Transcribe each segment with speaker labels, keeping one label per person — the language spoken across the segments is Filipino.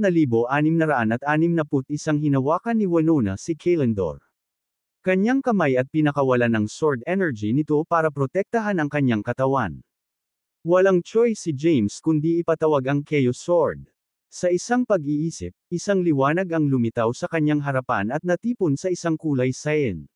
Speaker 1: 4,661 hinawakan ni Winona si Kalendor. Kanyang kamay at pinakawalan ng sword energy nito para protektahan ang kanyang katawan. Walang choice si James kundi ipatawag ang Chaos Sword. Sa isang pag-iisip, isang liwanag ang lumitaw sa kanyang harapan at natipon sa isang kulay sain.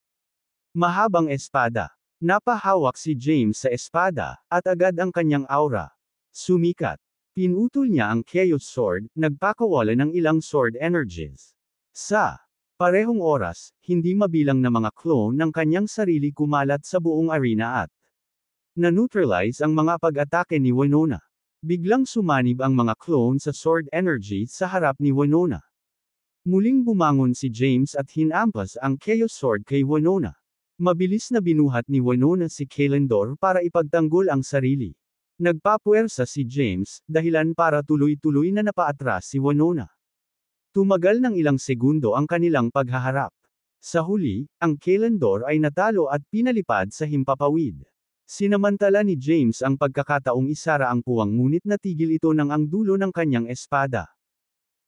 Speaker 1: Mahabang espada. Napahawak si James sa espada, at agad ang kanyang aura. Sumikat. Pinutol niya ang Chaos Sword, nagpakawala ng ilang sword energies. Sa parehong oras, hindi mabilang na mga clone ng kanyang sarili kumalat sa buong arena at na-neutralize ang mga pag-atake ni Winona. Biglang sumanib ang mga clone sa sword energy sa harap ni Winona. Muling bumangon si James at hinampas ang Chaos Sword kay Winona. Mabilis na binuhat ni Winona si Kalendor para ipagtanggol ang sarili. Nagpapuwersa si James, dahilan para tuloy-tuloy na napaatras si Winona. Tumagal ng ilang segundo ang kanilang paghaharap. Sa huli, ang Kalandor ay natalo at pinalipad sa himpapawid. Sinamantala ni James ang pagkakataong isara ang puwang ngunit natigil ito nang ang dulo ng kanyang espada.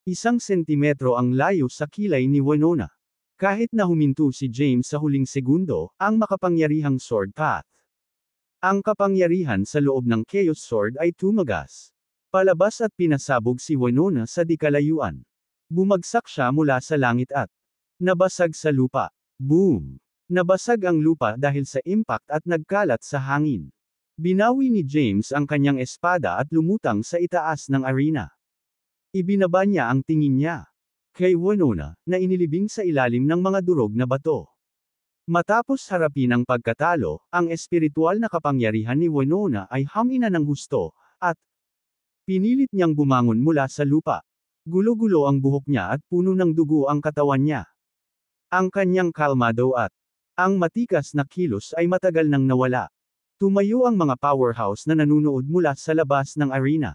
Speaker 1: Isang sentimetro ang layo sa kilay ni Winona. Kahit na huminto si James sa huling segundo, ang makapangyarihang sword path ang kapangyarihan sa loob ng Chaos Sword ay tumagas. Palabas at pinasabog si Winona sa dikalayuan. Bumagsak siya mula sa langit at nabasag sa lupa. Boom! Nabasag ang lupa dahil sa impact at nagkalat sa hangin. Binawi ni James ang kanyang espada at lumutang sa itaas ng arena. Ibinaba niya ang tingin niya kay Winona na inilibing sa ilalim ng mga durog na bato. Matapos harapin ang pagkatalo, ang espiritual na kapangyarihan ni Winona ay hamina ng husto, at pinilit niyang bumangon mula sa lupa. Gulo-gulo ang buhok niya at puno ng dugo ang katawan niya. Ang kanyang kalmado at ang matikas na kilos ay matagal nang nawala. Tumayo ang mga powerhouse na nanunood mula sa labas ng arena.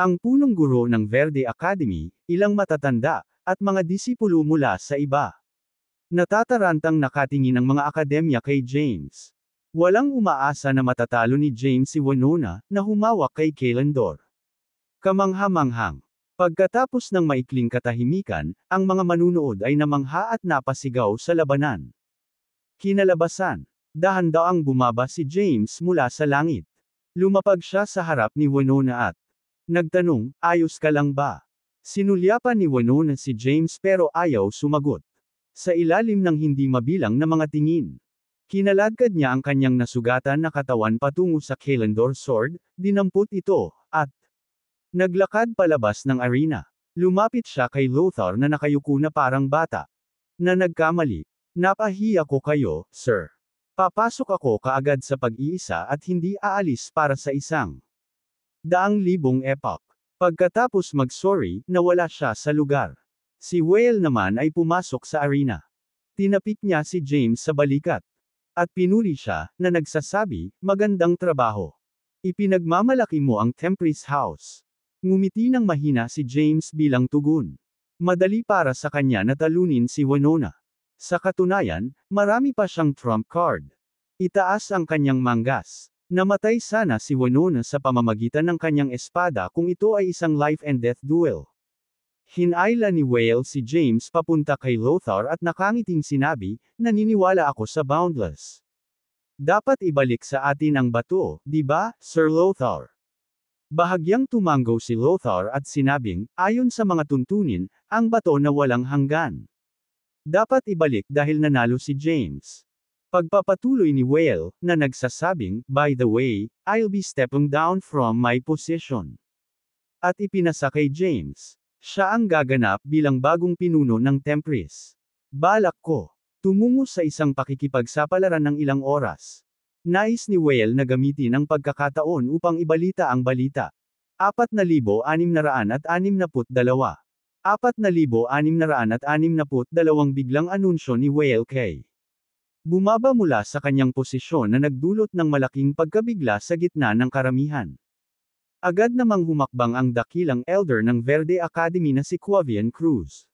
Speaker 1: Ang punong guro ng Verde Academy, ilang matatanda, at mga disipulo mula sa iba. Natatarantang nakatingin ang mga akademya kay James. Walang umaasa na matatalo ni James si Winona, na humawak kay Kalendor. Kamanghamanghang. Pagkatapos ng maikling katahimikan, ang mga manunood ay namangha at napasigaw sa labanan. Kinalabasan. dahan ang bumaba si James mula sa langit. Lumapag siya sa harap ni Winona at nagtanong, ayos ka lang ba? Sinulyapan ni Winona si James pero ayaw sumagot. Sa ilalim ng hindi mabilang na mga tingin. Kinaladkad niya ang kanyang nasugatan na katawan patungo sa Kalendor Sword, dinampot ito, at naglakad palabas ng arena. Lumapit siya kay Lothar na nakayuko na parang bata. Na nagkamali. Napahi ako kayo, sir. Papasok ako kaagad sa pag-iisa at hindi aalis para sa isang daang libong epoch. Pagkatapos mag-sorry, nawala siya sa lugar. Si Whale naman ay pumasok sa arena. Tinapik niya si James sa balikat. At pinuri siya, na nagsasabi, magandang trabaho. Ipinagmamalaki mo ang Temperis House. Ngumiti ng mahina si James bilang tugon. Madali para sa kanya na talunin si Winona. Sa katunayan, marami pa siyang trump card. Itaas ang kanyang manggas. Namatay sana si Winona sa pamamagitan ng kanyang espada kung ito ay isang life and death duel. Hinayla ni Whale si James papunta kay Lothar at nakangiting sinabi, naniniwala ako sa Boundless. Dapat ibalik sa atin ang bato, di ba, Sir Lothar? Bahagyang tumango si Lothar at sinabing, ayon sa mga tuntunin, ang bato na walang hanggan. Dapat ibalik dahil nanalo si James. Pagpapatuloy ni Whale, na nagsasabing, by the way, I'll be stepping down from my position. At ipinasa kay James. Siya ang gaganap bilang bagong pinuno ng Tempris. Balak ko. Tumungo sa isang pakikipagsapalaran ng ilang oras. Nais ni Whale na gamitin ang pagkakataon upang ibalita ang balita. 4,662. 4,662 biglang anunsyo ni Whale K. Bumaba mula sa kanyang posisyon na nagdulot ng malaking pagkabigla sa gitna ng karamihan. Agad namang humakbang ang dakilang elder ng Verde Academy na si Quavian Cruz.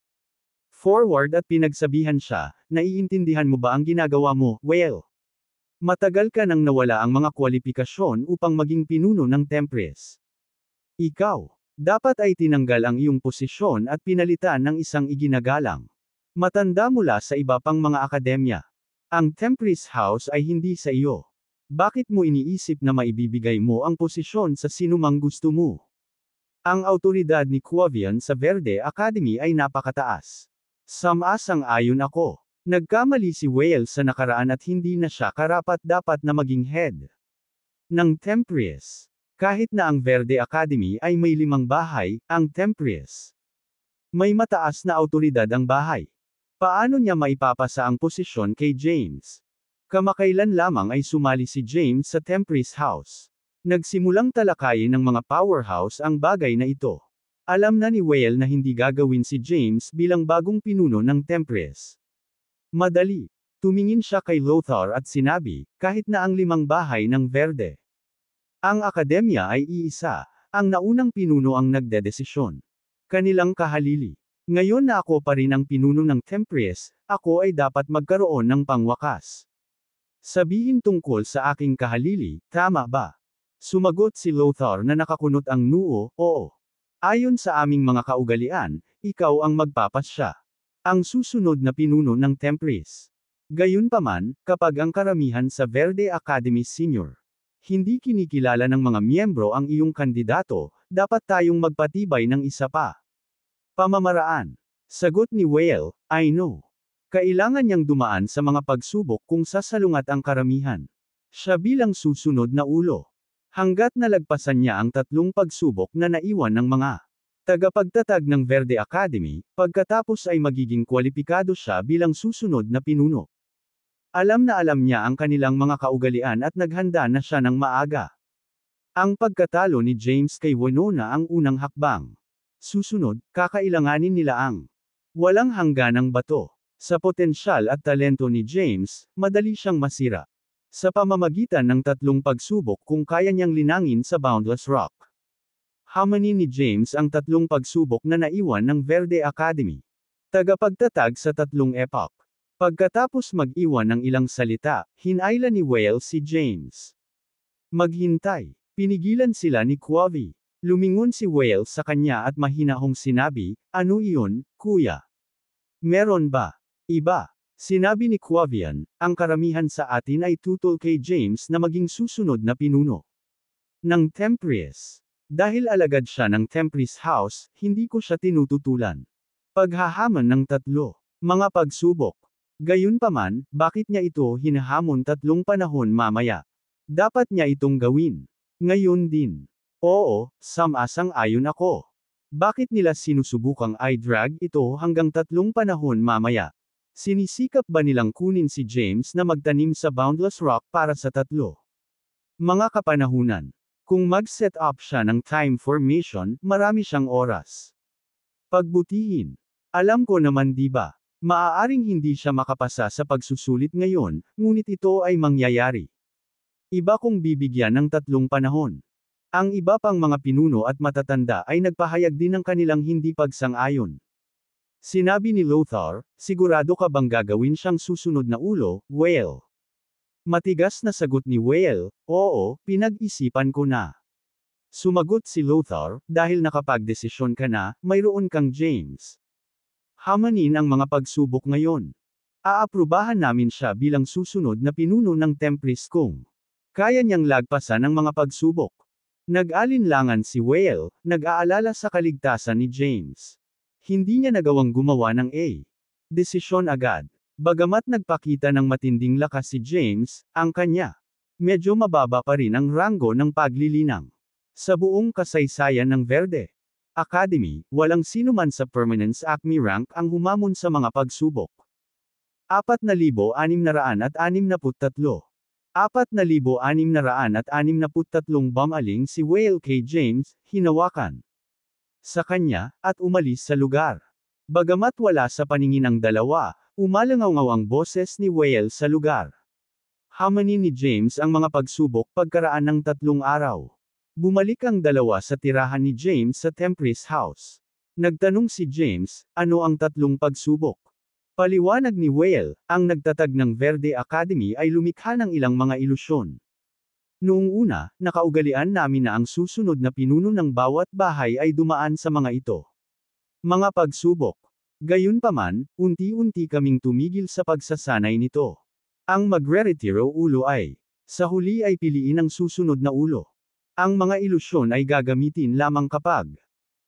Speaker 1: Forward at pinagsabihan siya, naiintindihan mo ba ang ginagawa mo, well? Matagal ka nang nawala ang mga kwalipikasyon upang maging pinuno ng Tempres. Ikaw, dapat ay tinanggal ang iyong posisyon at pinalitan ng isang iginagalang. Matanda mula sa iba pang mga akademya. Ang Temperies House ay hindi sa iyo. Bakit mo iniisip na maibibigay mo ang posisyon sa sinumang gusto mo? Ang autoridad ni Quavian sa Verde Academy ay napakataas. Samasang-ayon ako. Nagkamali si Whale sa nakaraan at hindi na siya karapat-dapat na maging head. Ng Temprius. Kahit na ang Verde Academy ay may limang bahay, ang Temprius. May mataas na autoridad ang bahay. Paano niya maipapasa ang posisyon kay James? Kamakailan lamang ay sumali si James sa Temperies House. Nagsimulang talakayin ng mga powerhouse ang bagay na ito. Alam na ni Whale na hindi gagawin si James bilang bagong pinuno ng Temperies. Madali. Tumingin siya kay Lothar at sinabi, kahit na ang limang bahay ng Verde. Ang akademya ay iisa, ang naunang pinuno ang nagdedesisyon. Kanilang kahalili. Ngayon na ako pa rin ang pinuno ng Temperies, ako ay dapat magkaroon ng pangwakas. Sabihin tungkol sa aking kahalili, tama ba? Sumagot si Lothar na nakakunot ang noo, oo. Ayon sa aming mga kaugalian, ikaw ang magpapasya. Ang susunod na pinuno ng Tempris. Gayunpaman, kapag ang karamihan sa Verde Academy Senior hindi kinikilala ng mga miyembro ang iyong kandidato, dapat tayong magpatibay ng isa pa. Pamamaraan. Sagot ni Whale, I know. Kailangan niyang dumaan sa mga pagsubok kung sasalungat ang karamihan. Siya bilang susunod na ulo. Hanggat nalagpasan niya ang tatlong pagsubok na naiwan ng mga tagapagtatag ng Verde Academy, pagkatapos ay magiging kwalipikado siya bilang susunod na pinuno. Alam na alam niya ang kanilang mga kaugalian at naghanda na siya ng maaga. Ang pagkatalo ni James kay Winona ang unang hakbang. Susunod, kakailanganin nila ang walang hangganang bato. Sa potensyal at talento ni James, madali siyang masira. Sa pamamagitan ng tatlong pagsubok kung kaya niyang linangin sa Boundless Rock. Hamani ni James ang tatlong pagsubok na naiwan ng Verde Academy. Tagapagtatag sa tatlong epoch. Pagkatapos mag-iwan ng ilang salita, hinayla ni Whale si James. Maghintay. Pinigilan sila ni Quavi. Lumingon si Whale sa kanya at mahinahong sinabi, ano iyon, kuya? Meron ba? Iba. Sinabi ni Quavian, ang karamihan sa atin ay tutol kay James na maging susunod na pinuno. Ng Temprius. Dahil alagad siya ng Temprius House, hindi ko siya tinututulan. Paghahaman ng tatlo. Mga pagsubok. Gayunpaman, bakit niya ito hinahamon tatlong panahon mamaya? Dapat niya itong gawin. Ngayon din. Oo, samasang ayon ako. Bakit nila sinusubukang i-drag ito hanggang tatlong panahon mamaya? Sinisikap ba nilang kunin si James na magtanim sa Boundless Rock para sa tatlo? Mga kapanahunan. Kung mag-set up siya ng time formation, marami siyang oras. Pagbutihin. Alam ko naman di ba? Maaaring hindi siya makapasa sa pagsusulit ngayon, ngunit ito ay mangyayari. Iba kung bibigyan ng tatlong panahon. Ang iba pang mga pinuno at matatanda ay nagpahayag din ng kanilang hindi pagsang-ayon. Sinabi ni Lothar, sigurado ka bang gagawin siyang susunod na ulo, Whale? Matigas na sagot ni Whale, oo, pinag-isipan ko na. Sumagot si Lothar, dahil nakapagdesisyon ka na, mayroon kang James. Hamanin ang mga pagsubok ngayon. Aaprubahan namin siya bilang susunod na pinuno ng Tempris kung kaya niyang lagpasan ang mga pagsubok. Nag-alinlangan si Whale, nag-aalala sa kaligtasan ni James. Hindi niya nagawang gumawa ng A. Desisyon agad. Bagamat nagpakita ng matinding lakas si James, ang kanya. Medyo mababa pa rin ang ranggo ng paglilinang. Sa buong kasaysayan ng Verde Academy, walang sinuman sa Permanence Acme rank ang humamon sa mga pagsubok. 4,663 4,663 bumaling si Whale K. James, hinawakan sa kanya, at umalis sa lugar. Bagamat wala sa paningin ang dalawa, umalangaw ang boses ni Whale sa lugar. Hamanin ni James ang mga pagsubok pagkaraan ng tatlong araw. Bumalik ang dalawa sa tirahan ni James sa Temperis House. Nagtanong si James, ano ang tatlong pagsubok? Paliwanag ni Whale, ang nagtatag ng Verde Academy ay lumikha ng ilang mga ilusyon. Noong una, nakaugalian namin na ang susunod na pinuno ng bawat bahay ay dumaan sa mga ito. Mga pagsubok. Gayunpaman, unti-unti kaming tumigil sa pagsasanay nito. Ang magre-retiro ulo ay, sa huli ay piliin ang susunod na ulo. Ang mga ilusyon ay gagamitin lamang kapag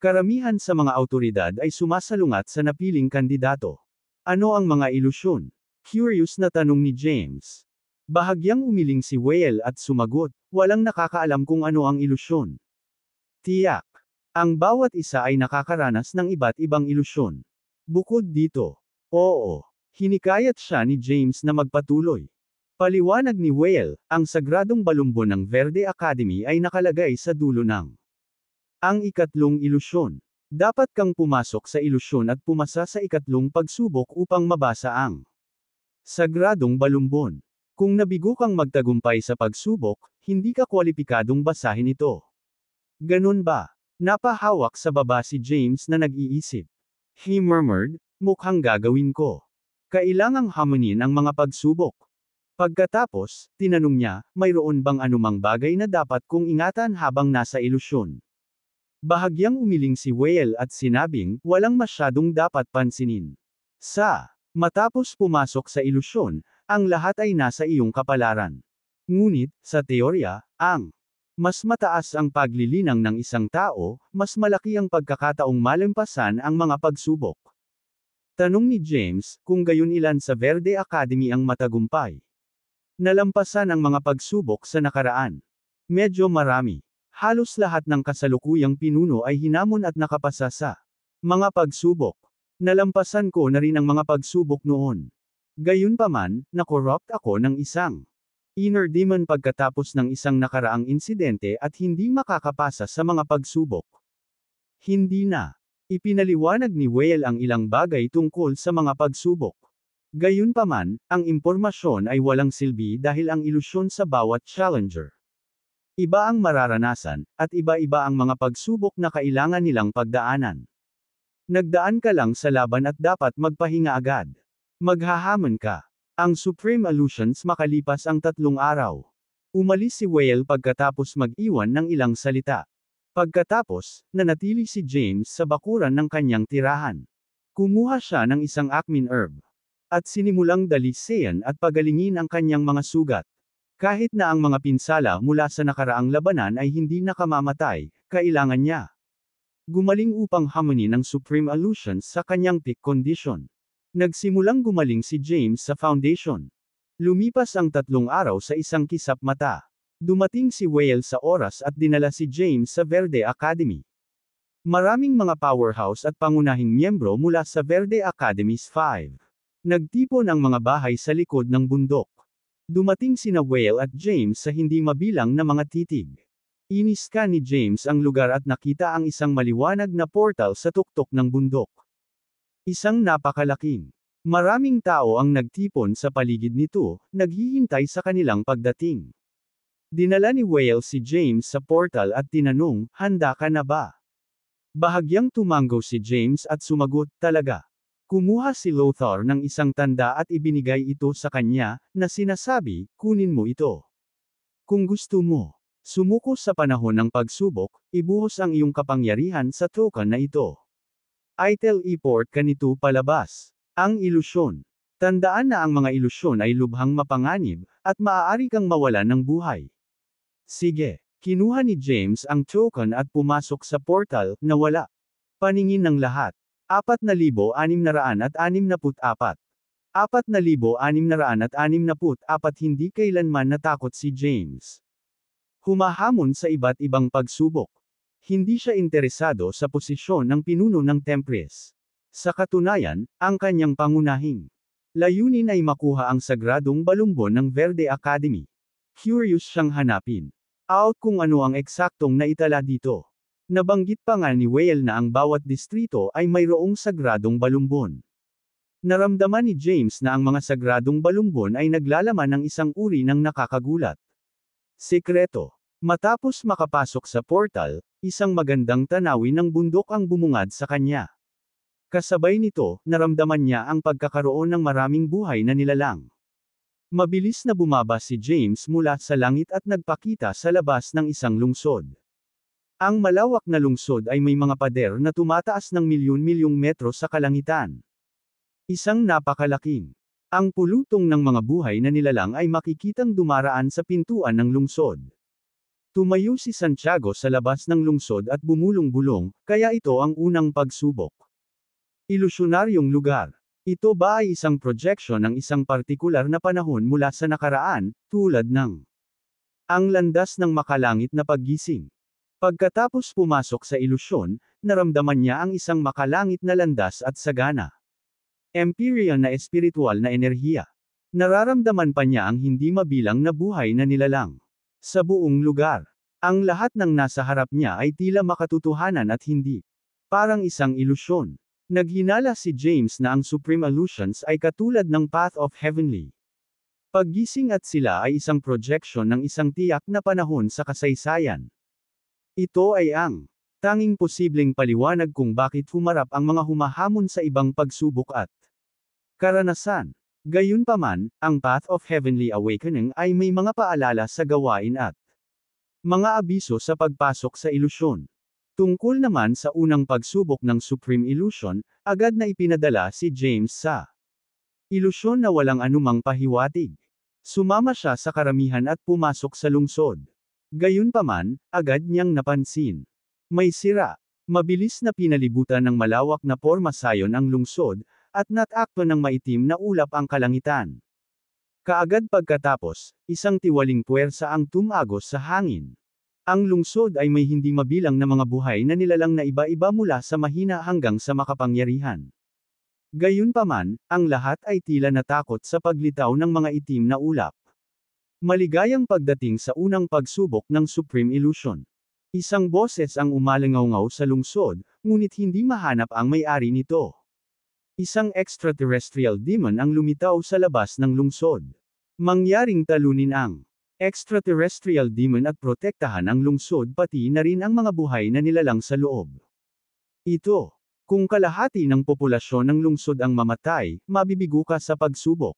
Speaker 1: karamihan sa mga autoridad ay sumasalungat sa napiling kandidato. Ano ang mga ilusyon? Curious na tanong ni James. Bahagyang umiling si Whale at sumagot, walang nakakaalam kung ano ang ilusyon. Tiyak. Ang bawat isa ay nakakaranas ng iba't ibang ilusyon. Bukod dito, oo, hinikayat siya ni James na magpatuloy. Paliwanag ni Whale, ang sagradong balumbo ng Verde Academy ay nakalagay sa dulo ng Ang ikatlong ilusyon. Dapat kang pumasok sa ilusyon at pumasa sa ikatlong pagsubok upang mabasa ang Sagradong Balumbon. Kung nabigo kang magtagumpay sa pagsubok, hindi ka kwalipikadong basahin ito. Ganun ba? Napahawak sa baba si James na nag-iisip. He murmured, mukhang gagawin ko. Kailangang hamunin ang mga pagsubok. Pagkatapos, tinanong niya, mayroon bang anumang bagay na dapat kong ingatan habang nasa ilusyon? Bahagyang umiling si Whale at sinabing, walang masyadong dapat pansinin. Sa, matapos pumasok sa ilusyon, ang lahat ay nasa iyong kapalaran. Ngunit, sa teorya, ang mas mataas ang paglilinang ng isang tao, mas malaki ang pagkakataong malampasan ang mga pagsubok. Tanong ni James, kung gayon ilan sa Verde Academy ang matagumpay. Nalampasan ang mga pagsubok sa nakaraan. Medyo marami. Halos lahat ng kasalukuyang pinuno ay hinamon at nakapasa sa mga pagsubok. Nalampasan ko na rin ang mga pagsubok noon. Gayunpaman, nakoropt ako ng isang inner demon pagkatapos ng isang nakaraang insidente at hindi makakapasa sa mga pagsubok. Hindi na. Ipinaliwanag ni Whale ang ilang bagay tungkol sa mga pagsubok. Gayunpaman, ang impormasyon ay walang silbi dahil ang ilusyon sa bawat challenger. Iba ang mararanasan, at iba-iba ang mga pagsubok na kailangan nilang pagdaanan. Nagdaan ka lang sa laban at dapat magpahinga agad. Maghahamon ka. Ang Supreme Allusions makalipas ang tatlong araw. Umalis si Whale pagkatapos mag-iwan ng ilang salita. Pagkatapos, nanatili si James sa bakuran ng kanyang tirahan. Kumuha siya ng isang akmin herb. At sinimulang dalisayan at pagalingin ang kanyang mga sugat. Kahit na ang mga pinsala mula sa nakaraang labanan ay hindi nakamamatay, kailangan niya. Gumaling upang hamunin ng Supreme Allusions sa kanyang peak condition. Nagsimulang gumaling si James sa foundation. Lumipas ang tatlong araw sa isang kisap mata. Dumating si Whale sa oras at dinala si James sa Verde Academy. Maraming mga powerhouse at pangunahing miyembro mula sa Verde Academy's 5. Nagtipon ang mga bahay sa likod ng bundok. Dumating sina Whale at James sa hindi mabilang na mga titig. Inis ka ni James ang lugar at nakita ang isang maliwanag na portal sa tuktok ng bundok. Isang napakalaking. Maraming tao ang nagtipon sa paligid nito, naghihintay sa kanilang pagdating. Dinala ni Whale si James sa portal at tinanong, handa ka na ba? Bahagyang tumanggo si James at sumagot, talaga. Kumuha si Lothar ng isang tanda at ibinigay ito sa kanya, na sinasabi, kunin mo ito. Kung gusto mo, sumuko sa panahon ng pagsubok, ibuhos ang iyong kapangyarihan sa token na ito. Itel Iport kanito palabas. Ang ilusyon. Tandaan na ang mga ilusyon ay lubhang mapanganib, at maaari kang mawalan ng buhay. Sige, kinuha ni James ang token at pumasok sa portal, na wala. Paningin ng lahat. 4,664. 4,664 hindi kailanman natakot si James. Humahamon sa iba't ibang pagsubok. Hindi siya interesado sa posisyon ng pinuno ng Temples. Sa katunayan, ang kanyang pangunahing layunin ay makuha ang sagradong balumbon ng Verde Academy. Curious siyang hanapin out kung ano ang eksaktong naitala dito. Nabanggit pa nga ni Whale na ang bawat distrito ay mayroong sagradong balumbon. Naramdaman ni James na ang mga sagradong balumbon ay naglalaman ng isang uri ng nakakagulat. Sekreto. Matapos makapasok sa portal, isang magandang tanawin ng bundok ang bumungad sa kanya. Kasabay nito, naramdaman niya ang pagkakaroon ng maraming buhay na nilalang. Mabilis na bumaba si James mula sa langit at nagpakita sa labas ng isang lungsod. Ang malawak na lungsod ay may mga pader na tumataas ng milyon-milyong metro sa kalangitan. Isang napakalaking. Ang pulutong ng mga buhay na nilalang ay makikitang dumaraan sa pintuan ng lungsod. Tumayo si Santiago sa labas ng lungsod at bumulong-bulong, kaya ito ang unang pagsubok. Ilusyonaryong lugar. Ito ba ay isang projection ng isang partikular na panahon mula sa nakaraan, tulad ng ang landas ng makalangit na paggising. Pagkatapos pumasok sa ilusyon, naramdaman niya ang isang makalangit na landas at sagana. Empyrean na espiritual na enerhiya. Nararamdaman pa niya ang hindi mabilang na buhay na nilalang sa buong lugar. Ang lahat ng nasa harap niya ay tila makatutuhanan at hindi. Parang isang ilusyon. Naghinala si James na ang Supreme Illusions ay katulad ng Path of Heavenly. Paggising at sila ay isang projection ng isang tiyak na panahon sa kasaysayan. Ito ay ang tanging posibleng paliwanag kung bakit humarap ang mga humahamon sa ibang pagsubok at karanasan. Gayunpaman, ang Path of Heavenly Awakening ay may mga paalala sa gawain at mga abiso sa pagpasok sa ilusyon. Tungkol naman sa unang pagsubok ng Supreme Illusion, agad na ipinadala si James sa ilusyon na walang anumang pahiwatig. Sumama siya sa karamihan at pumasok sa lungsod. Gayunpaman, agad niyang napansin. May sira. Mabilis na pinalibutan ng malawak na pormasayon ang lungsod, at natakto ng maitim na ulap ang kalangitan. Kaagad pagkatapos, isang tiwaling puwersa ang tumagos sa hangin. Ang lungsod ay may hindi mabilang na mga buhay na nilalang na iba-iba mula sa mahina hanggang sa makapangyarihan. Gayunpaman, ang lahat ay tila natakot sa paglitaw ng mga itim na ulap. Maligayang pagdating sa unang pagsubok ng Supreme Illusion. Isang boses ang umalangaw sa lungsod, ngunit hindi mahanap ang may-ari nito. Isang extraterrestrial demon ang lumitaw sa labas ng lungsod. Mangyaring talunin ang extraterrestrial demon at protektahan ang lungsod pati na rin ang mga buhay na nilalang sa loob. Ito, kung kalahati ng populasyon ng lungsod ang mamatay, mabibigo ka sa pagsubok.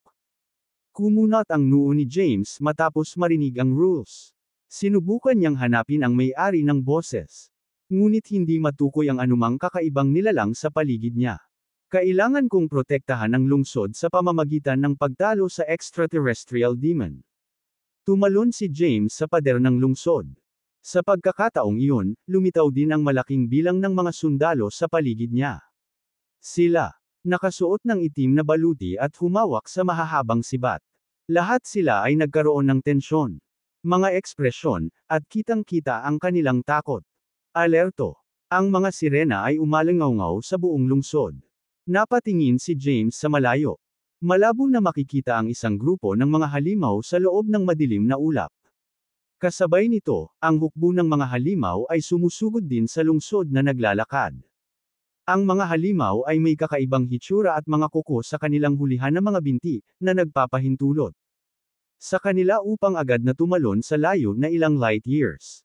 Speaker 1: Kumunot ang noo ni James matapos marinig ang rules. Sinubukan niyang hanapin ang may-ari ng boses. Ngunit hindi matukoy ang anumang kakaibang nilalang sa paligid niya. Kailangan kong protektahan ang lungsod sa pamamagitan ng pagtalo sa extraterrestrial demon. Tumalon si James sa pader ng lungsod. Sa pagkakataong iyon, lumitaw din ang malaking bilang ng mga sundalo sa paligid niya. Sila, nakasuot ng itim na baluti at humawak sa mahahabang sibat. Lahat sila ay nagkaroon ng tensyon, mga ekspresyon, at kitang-kita ang kanilang takot. Alerto. Ang mga sirena ay umalangaw sa buong lungsod. Napatingin si James sa malayo. Malabo na makikita ang isang grupo ng mga halimaw sa loob ng madilim na ulap. Kasabay nito, ang hukbo ng mga halimaw ay sumusugod din sa lungsod na naglalakad. Ang mga halimaw ay may kakaibang hitsura at mga kuko sa kanilang hulihan na mga binti, na nagpapahintulot. Sa kanila upang agad na tumalon sa layo na ilang light years.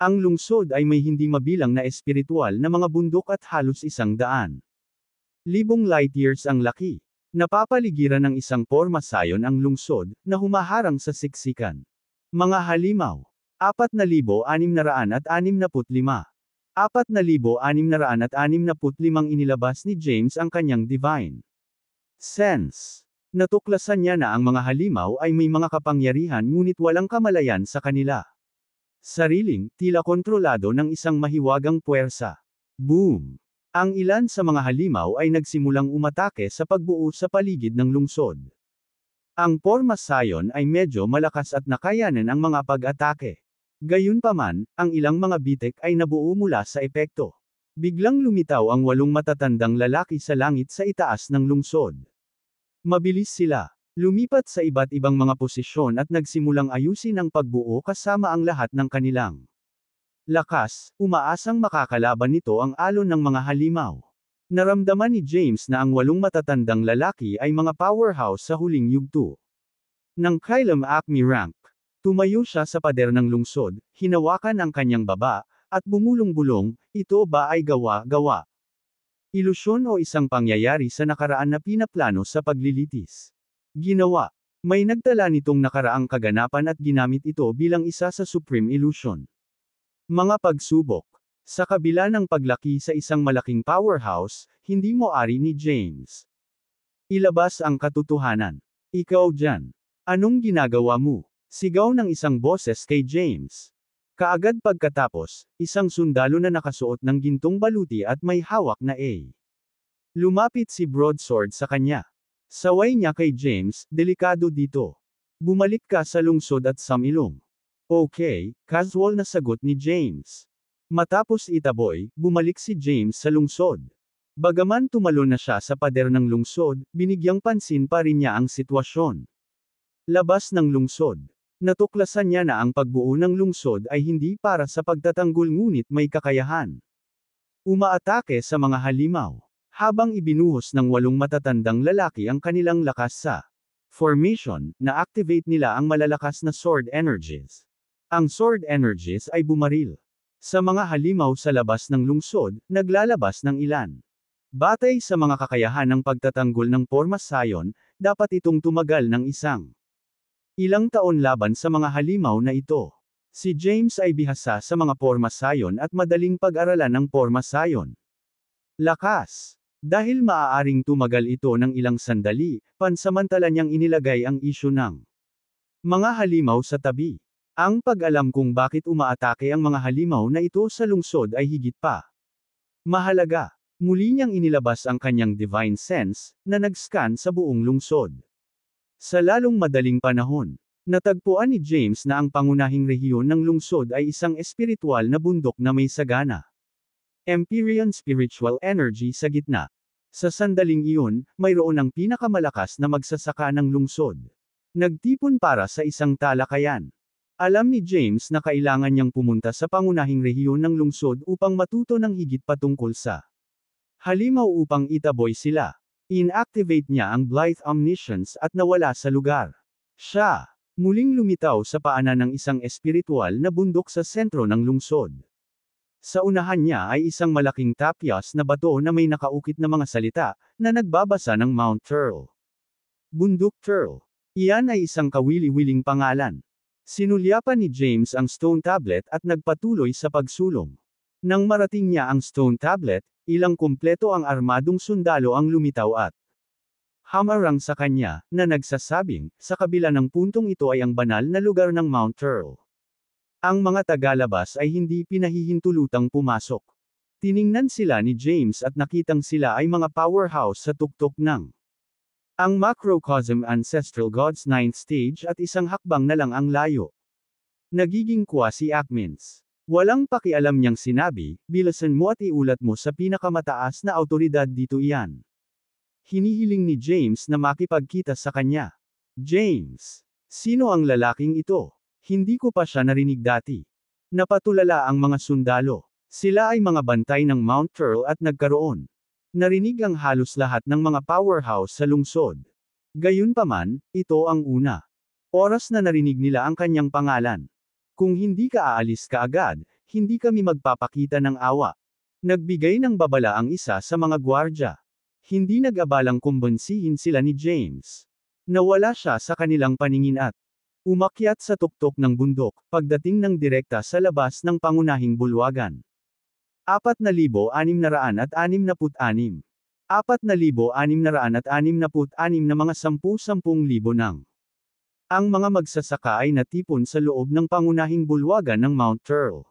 Speaker 1: Ang lungsod ay may hindi mabilang na espiritual na mga bundok at halos isang daan. Libong light years ang laki. Napapaligiran ng isang pormasayon ang lungsod, na humaharang sa siksikan. Mga halimaw. 4,665. 4,665 inilabas ni James ang kanyang divine sense. Natuklasan niya na ang mga halimaw ay may mga kapangyarihan ngunit walang kamalayan sa kanila. Sariling, tila kontrolado ng isang mahiwagang puwersa. Boom! Ang ilan sa mga halimaw ay nagsimulang umatake sa pagbuo sa paligid ng lungsod. Ang pormas sayon ay medyo malakas at nakayanan ang mga pag-atake. Gayunpaman, ang ilang mga bitek ay nabuo mula sa epekto. Biglang lumitaw ang walong matatandang lalaki sa langit sa itaas ng lungsod. Mabilis sila. Lumipat sa iba't ibang mga posisyon at nagsimulang ayusin ang pagbuo kasama ang lahat ng kanilang lakas, umaasang makakalaban nito ang alon ng mga halimaw. Naramdaman ni James na ang walong matatandang lalaki ay mga powerhouse sa huling yugto. Nang Kylam Acme Rank, tumayo siya sa pader ng lungsod, hinawakan ang kanyang baba, at bumulong-bulong, ito ba ay gawa-gawa? Ilusyon o isang pangyayari sa nakaraan na pinaplano sa paglilitis? Ginawa. May nagtala nitong nakaraang kaganapan at ginamit ito bilang isa sa supreme illusion. Mga pagsubok. Sa kabila ng paglaki sa isang malaking powerhouse, hindi mo ari ni James. Ilabas ang katotohanan. Ikaw dyan. Anong ginagawa mo? Sigaw ng isang boses kay James. Kaagad pagkatapos, isang sundalo na nakasuot ng gintong baluti at may hawak na A. Lumapit si Broadsword sa kanya. Saway niya kay James, delikado dito. Bumalik ka sa lungsod at samilong. Okay, casual na sagot ni James. Matapos itaboy, bumalik si James sa lungsod. Bagaman tumalo na siya sa pader ng lungsod, binigyang pansin pa rin niya ang sitwasyon. Labas ng lungsod. Natuklasan niya na ang pagbuo ng lungsod ay hindi para sa pagtatanggol ngunit may kakayahan. Umaatake sa mga halimaw. Habang ibinuhos ng walong matatandang lalaki ang kanilang lakas sa formation, na-activate nila ang malalakas na sword energies. Ang sword energies ay bumaril. Sa mga halimaw sa labas ng lungsod, naglalabas ng ilan. Batay sa mga kakayahan ng pagtatanggol ng forma sayon, dapat itong tumagal ng isang ilang taon laban sa mga halimaw na ito. Si James ay bihasa sa mga forma sayon at madaling pag-aralan ng forma sayon. Lakas. Dahil maaaring tumagal ito ng ilang sandali, pansamantala niyang inilagay ang isyu ng mga halimaw sa tabi. Ang pag-alam kung bakit umaatake ang mga halimaw na ito sa lungsod ay higit pa. Mahalaga. Muli niyang inilabas ang kanyang divine sense, na nag-scan sa buong lungsod. Sa lalong madaling panahon, natagpuan ni James na ang pangunahing rehiyon ng lungsod ay isang espiritual na bundok na may sagana. Empyrean spiritual energy sa gitna. Sa sandaling iyon, mayroon ang pinakamalakas na magsasaka ng lungsod. Nagtipon para sa isang talakayan. Alam ni James na kailangan niyang pumunta sa pangunahing rehiyon ng lungsod upang matuto ng higit patungkol sa halimaw upang itaboy sila. Inactivate niya ang Blythe Omniscience at nawala sa lugar. Siya, muling lumitaw sa paanan ng isang espiritual na bundok sa sentro ng lungsod. Sa unahan niya ay isang malaking tapyas na bato na may nakaukit na mga salita, na nagbabasa ng Mount Turl. Bundok Turl. Iyan ay isang kawili-wiling pangalan. Sinulyapan ni James ang stone tablet at nagpatuloy sa pagsulong. Nang marating niya ang stone tablet, ilang kumpleto ang armadong sundalo ang lumitaw at hamarang sa kanya, na nagsasabing, sa kabila ng puntong ito ay ang banal na lugar ng Mount Turl. Ang mga tagalabas ay hindi pinahihintulutang pumasok. Tiningnan sila ni James at nakitang sila ay mga powerhouse sa tuktok ng ang macrocosm ancestral gods 9th stage at isang hakbang na lang ang layo. Nagiging kuwa si Akmins. Walang pakialam niyang sinabi, bilasan mo at iulat mo sa pinakamataas na autoridad dito iyan. Hinihiling ni James na makipagkita sa kanya. James, sino ang lalaking ito? Hindi ko pa siya narinig dati. Napatulala ang mga sundalo. Sila ay mga bantay ng Mount Turl at nagkaroon Narinig ang halos lahat ng mga powerhouse sa lungsod. Gayunpaman, ito ang una. Oras na narinig nila ang kanyang pangalan. Kung hindi ka aalis ka agad, hindi kami magpapakita ng awa. Nagbigay ng babala ang isa sa mga gwardya. Hindi nag-abalang kumbansihin sila ni James. Nawala siya sa kanilang paningin at umakyat sa tuktok ng bundok, pagdating ng direkta sa labas ng pangunahing bulwagan. 4,666. 4,666 na mga sampu-sampung libo ng. Ang mga magsasaka ay natipon sa loob ng pangunahing bulwagan ng Mount Turl.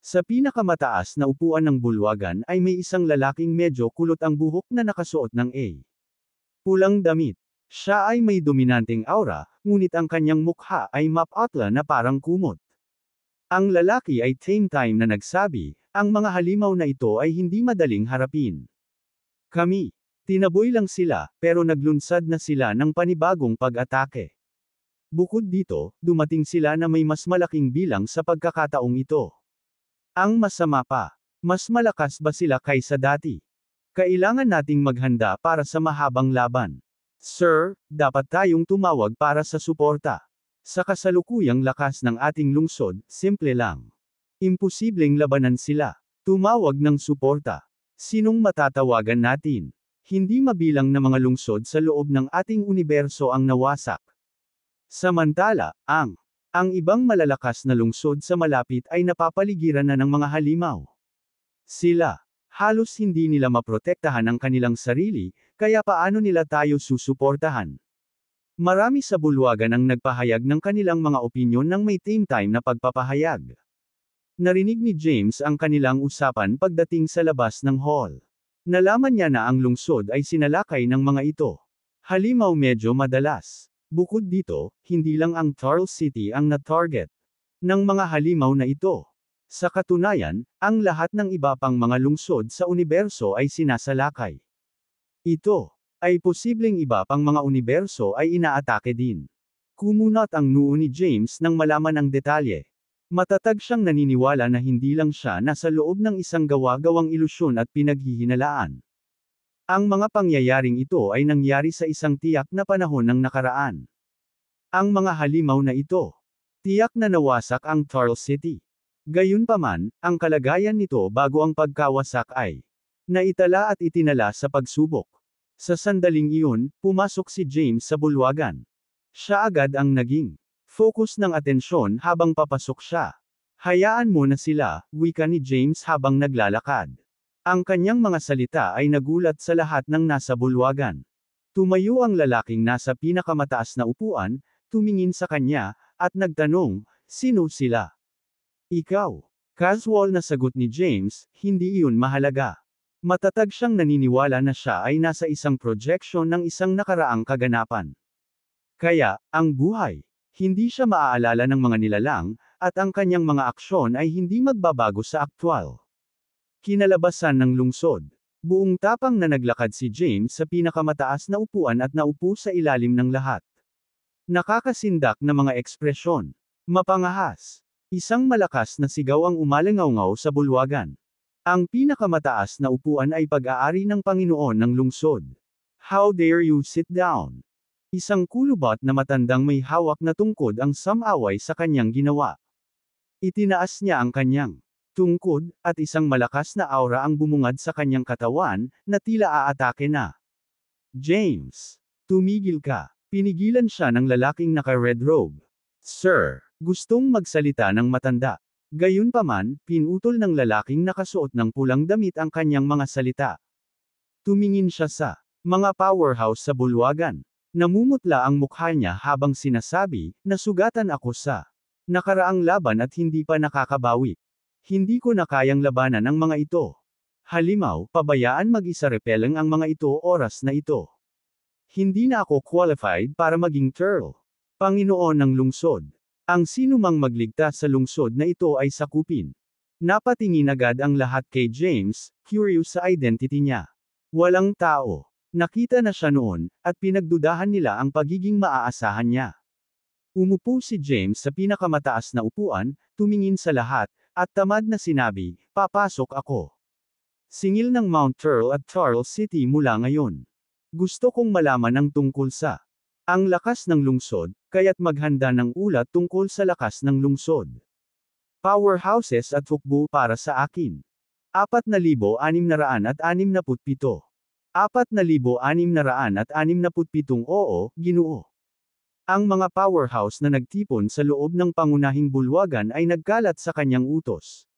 Speaker 1: Sa pinakamataas na upuan ng bulwagan ay may isang lalaking medyo kulot ang buhok na nakasuot ng A. Pulang damit. Siya ay may dominanteng aura, ngunit ang kanyang mukha ay mapatla na parang kumot. Ang lalaki ay tame time na nagsabi, ang mga halimaw na ito ay hindi madaling harapin. Kami, tinaboy lang sila, pero naglunsad na sila ng panibagong pag-atake. Bukod dito, dumating sila na may mas malaking bilang sa pagkakataong ito. Ang masama pa, mas malakas ba sila kaysa dati? Kailangan nating maghanda para sa mahabang laban. Sir, dapat tayong tumawag para sa suporta. Sa kasalukuyang lakas ng ating lungsod, simple lang. Imposibleng labanan sila. Tumawag ng suporta. Sinong matatawagan natin? Hindi mabilang na mga lungsod sa loob ng ating universo ang nawasak. Samantala, ang ang ibang malalakas na lungsod sa malapit ay napapaligiran na ng mga halimaw. Sila, halos hindi nila maprotektahan ang kanilang sarili, kaya paano nila tayo susuportahan? Marami sa bulwagan ang nagpahayag ng kanilang mga opinyon ng may time-time na pagpapahayag. Narinig ni James ang kanilang usapan pagdating sa labas ng hall. Nalaman niya na ang lungsod ay sinalakay ng mga ito. Halimaw medyo madalas. Bukod dito, hindi lang ang Tarl City ang na-target ng mga halimaw na ito. Sa katunayan, ang lahat ng iba pang mga lungsod sa universo ay sinasalakay. Ito ay posibleng iba pang mga universo ay inaatake din. Kumunot ang noo ni James nang malaman ang detalye. Matatag siyang naniniwala na hindi lang siya nasa loob ng isang gawa-gawang ilusyon at pinaghihinalaan. Ang mga pangyayaring ito ay nangyari sa isang tiyak na panahon ng nakaraan. Ang mga halimaw na ito. Tiyak na nawasak ang Tarl City. Gayunpaman, ang kalagayan nito bago ang pagkawasak ay naitala at itinala sa pagsubok. Sa sandaling iyon, pumasok si James sa bulwagan. Siya agad ang naging Focus ng atensyon habang papasok siya. Hayaan mo na sila, wika ni James habang naglalakad. Ang kanyang mga salita ay nagulat sa lahat ng nasa bulwagan. Tumayo ang lalaking nasa pinakamataas na upuan, tumingin sa kanya, at nagtanong, sino sila? Ikaw. Casual na sagot ni James, hindi iyon mahalaga. Matatag siyang naniniwala na siya ay nasa isang projection ng isang nakaraang kaganapan. Kaya, ang buhay, hindi siya maaalala ng mga nilalang, at ang kanyang mga aksyon ay hindi magbabago sa aktwal. Kinalabasan ng lungsod. Buong tapang na naglakad si James sa pinakamataas na upuan at naupo sa ilalim ng lahat. Nakakasindak na mga ekspresyon. Mapangahas. Isang malakas na sigaw ang umalingawngaw sa bulwagan. Ang pinakamataas na upuan ay pag-aari ng Panginoon ng lungsod. How dare you sit down? Isang kulubot na matandang may hawak na tungkod ang samaway sa kanyang ginawa. Itinaas niya ang kanyang tungkod, at isang malakas na aura ang bumungad sa kanyang katawan, na tila aatake na. James! Tumigil ka! Pinigilan siya ng lalaking naka-red robe. Sir! Gustong magsalita ng matanda. Gayunpaman, pinutol ng lalaking nakasuot ng pulang damit ang kanyang mga salita. Tumingin siya sa mga powerhouse sa bulwagan. Namumutla ang mukha niya habang sinasabi, nasugatan ako sa nakaraang laban at hindi pa nakakabawi. Hindi ko na kayang labanan ang mga ito. Halimaw, pabayaan mag-isa repeleng ang mga ito oras na ito. Hindi na ako qualified para maging turtle. Panginoon ng lungsod. Ang sinumang magligtas sa lungsod na ito ay sakupin. Napatingin agad ang lahat kay James, curious sa identity niya. Walang tao. Nakita na siya noon, at pinagdudahan nila ang pagiging maaasahan niya. Umupo si James sa pinakamataas na upuan, tumingin sa lahat, at tamad na sinabi, papasok ako. Singil ng Mount Turl at Charles City mula ngayon. Gusto kong malaman ang tungkol sa ang lakas ng lungsod, kaya't maghanda ng ulat tungkol sa lakas ng lungsod. Powerhouses at hukbo para sa akin. 4,667 4,667 oo, Ginoo. Ang mga powerhouse na nagtipon sa loob ng pangunahing bulwagan ay nagkalat sa kanyang utos.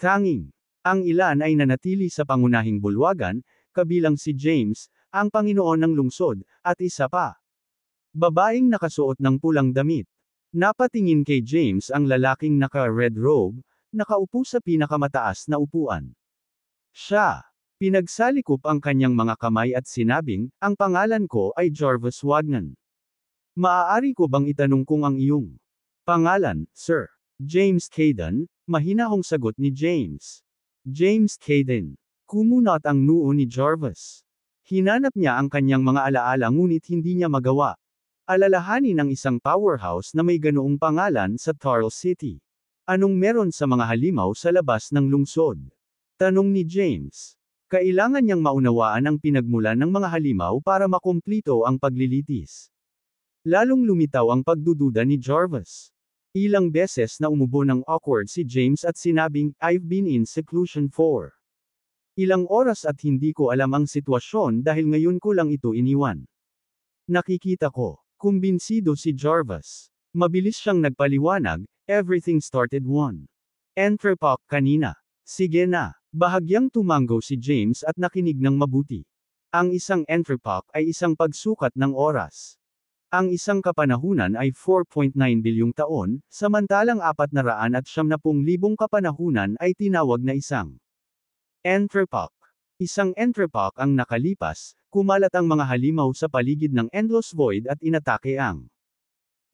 Speaker 1: Tanging. Ang ilan ay nanatili sa pangunahing bulwagan, kabilang si James, ang Panginoon ng lungsod, at isa pa. Babaeng nakasuot ng pulang damit. Napatingin kay James ang lalaking naka-red robe, nakaupo sa pinakamataas na upuan. Siya, Pinagsalikop ang kanyang mga kamay at sinabing, ang pangalan ko ay Jarvis Wagnan. Maaari ko bang itanong kung ang iyong pangalan, Sir? James Caden? Mahinahong sagot ni James. James Caden. Kumunot ang noo ni Jarvis. Hinanap niya ang kanyang mga alaala ngunit hindi niya magawa. Alalahanin ang isang powerhouse na may ganoong pangalan sa Tarl City. Anong meron sa mga halimaw sa labas ng lungsod? Tanong ni James. Kailangan niyang maunawaan ang pinagmula ng mga halimaw para makumplito ang paglilitis. Lalong lumitaw ang pagdududa ni Jarvis. Ilang beses na umubo ng awkward si James at sinabing, I've been in seclusion for ilang oras at hindi ko alam ang sitwasyon dahil ngayon ko lang ito iniwan. Nakikita ko, kumbinsido si Jarvis. Mabilis siyang nagpaliwanag, everything started one. Entrepok kanina. Sige na. Bahagyang tumango si James at nakinig ng mabuti. Ang isang entrepop ay isang pagsukat ng oras. Ang isang kapanahunan ay 4.9 bilyong taon, samantalang 470,000 kapanahunan ay tinawag na isang entrepop. Isang entrepop ang nakalipas, kumalat ang mga halimaw sa paligid ng endless void at inatake ang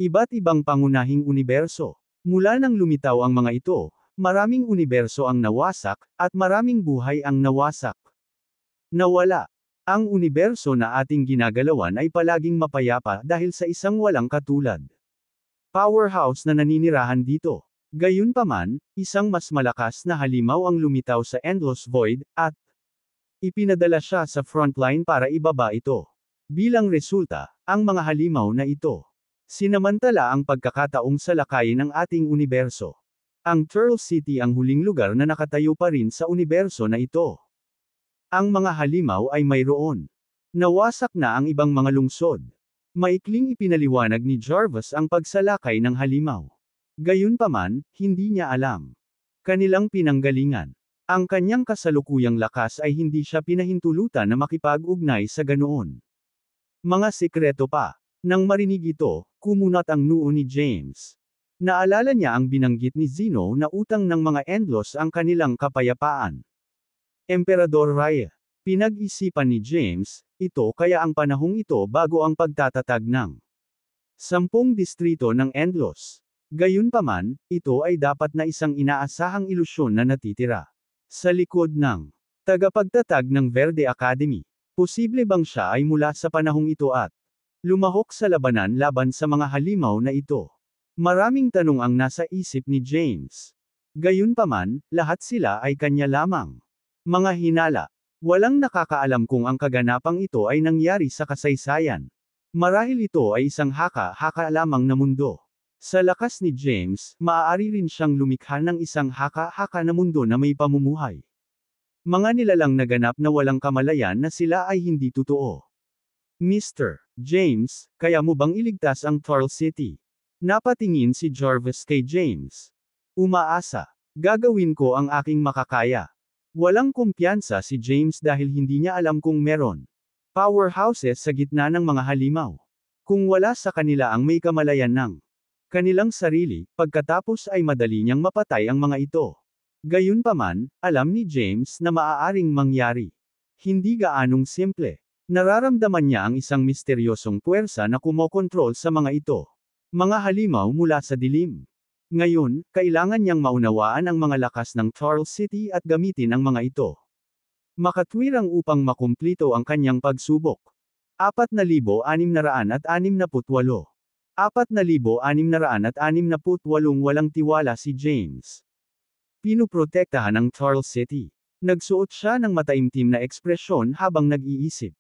Speaker 1: iba't ibang pangunahing universo. Mula nang lumitaw ang mga ito, Maraming universo ang nawasak, at maraming buhay ang nawasak. Nawala. Ang universo na ating ginagalawan ay palaging mapayapa dahil sa isang walang katulad. Powerhouse na naninirahan dito. Gayunpaman, isang mas malakas na halimaw ang lumitaw sa Endless Void, at ipinadala siya sa frontline para ibaba ito. Bilang resulta, ang mga halimaw na ito, sinamantala ang pagkakataong salakayin ng ating universo. Ang Turtle City ang huling lugar na nakatayo pa rin sa universo na ito. Ang mga halimaw ay mayroon. Nawasak na ang ibang mga lungsod. Maikling ipinaliwanag ni Jarvis ang pagsalakay ng halimaw. Gayunpaman, hindi niya alam. Kanilang pinanggalingan. Ang kanyang kasalukuyang lakas ay hindi siya pinahintulutan na makipag-ugnay sa ganoon. Mga sikreto pa. Nang marinig ito, kumunat ang noo ni James. Naalala niya ang binanggit ni Zeno na utang ng mga endlos ang kanilang kapayapaan. Emperador Raya. Pinag-isipan ni James, ito kaya ang panahong ito bago ang pagtatatag ng sampung distrito ng endlos. Gayunpaman, ito ay dapat na isang inaasahang ilusyon na natitira. Sa likod ng tagapagtatag ng Verde Academy, posible bang siya ay mula sa panahong ito at lumahok sa labanan laban sa mga halimaw na ito? Maraming tanong ang nasa isip ni James. Gayunpaman, lahat sila ay kanya lamang. Mga hinala. Walang nakakaalam kung ang kaganapang ito ay nangyari sa kasaysayan. Marahil ito ay isang haka-haka lamang na mundo. Sa lakas ni James, maaari rin siyang lumikha ng isang haka-haka na mundo na may pamumuhay. Mga nilalang naganap na walang kamalayan na sila ay hindi totoo. Mr. James, kaya mo bang iligtas ang Thorl City? Napatingin si Jarvis kay James. Umaasa. Gagawin ko ang aking makakaya. Walang kumpiyansa si James dahil hindi niya alam kung meron. Powerhouses sa gitna ng mga halimaw. Kung wala sa kanila ang may kamalayan ng kanilang sarili, pagkatapos ay madali niyang mapatay ang mga ito. Gayunpaman, alam ni James na maaaring mangyari. Hindi gaanong simple. Nararamdaman niya ang isang misteryosong puwersa na kumokontrol sa mga ito. Mga halimaw mula sa dilim. Ngayon, kailangan niyang maunawaan ang mga lakas ng Thorl City at gamitin ang mga ito. Makatwirang upang makumplito ang kanyang pagsubok. 4,668 4,668 walang tiwala si James. Pinoprotektahan ng Thorl City. Nagsuot siya ng mataimtim na ekspresyon habang nag-iisip.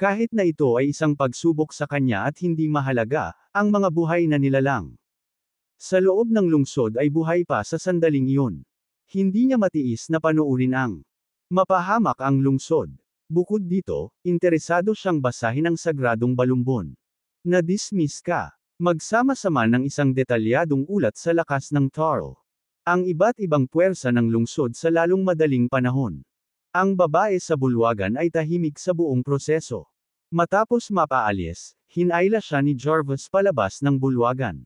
Speaker 1: Kahit na ito ay isang pagsubok sa kanya at hindi mahalaga, ang mga buhay na nilalang. Sa loob ng lungsod ay buhay pa sa sandaling iyon. Hindi niya matiis na panoorin ang mapahamak ang lungsod. Bukod dito, interesado siyang basahin ang sagradong balumbon. Na-dismiss ka. Magsama-sama ng isang detalyadong ulat sa lakas ng Tarl. Ang iba't ibang puwersa ng lungsod sa lalong madaling panahon. Ang babae sa bulwagan ay tahimik sa buong proseso. Matapos mapaalis, hinayla siya ni Jarvis palabas ng bulwagan.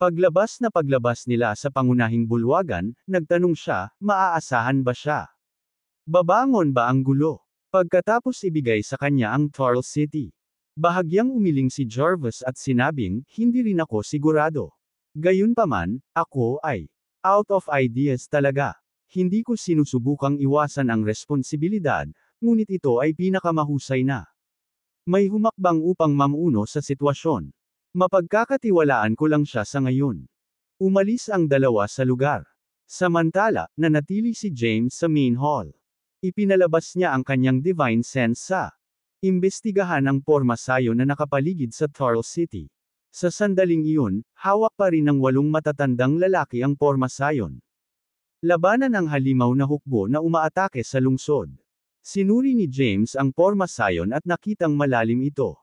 Speaker 1: Paglabas na paglabas nila sa pangunahing bulwagan, nagtanong siya, maaasahan ba siya? Babangon ba ang gulo? Pagkatapos ibigay sa kanya ang Thorl City. Bahagyang umiling si Jarvis at sinabing, hindi rin ako sigurado. Gayunpaman, ako ay out of ideas talaga. Hindi ko sinusubukang iwasan ang responsibilidad, ngunit ito ay pinakamahusay na. May humakbang upang mamuno sa sitwasyon. Mapagkakatiwalaan ko lang siya sa ngayon. Umalis ang dalawa sa lugar. Samantala, nanatili si James sa main hall. Ipinalabas niya ang kanyang divine sense sa imbestigahan ang pormasayo na nakapaligid sa Thorl City. Sa sandaling iyon, hawak pa rin ng walong matatandang lalaki ang pormasayon. Labanan ang halimaw na hukbo na umaatake sa lungsod. Sinuri ni James ang porma sayon at nakitang malalim ito.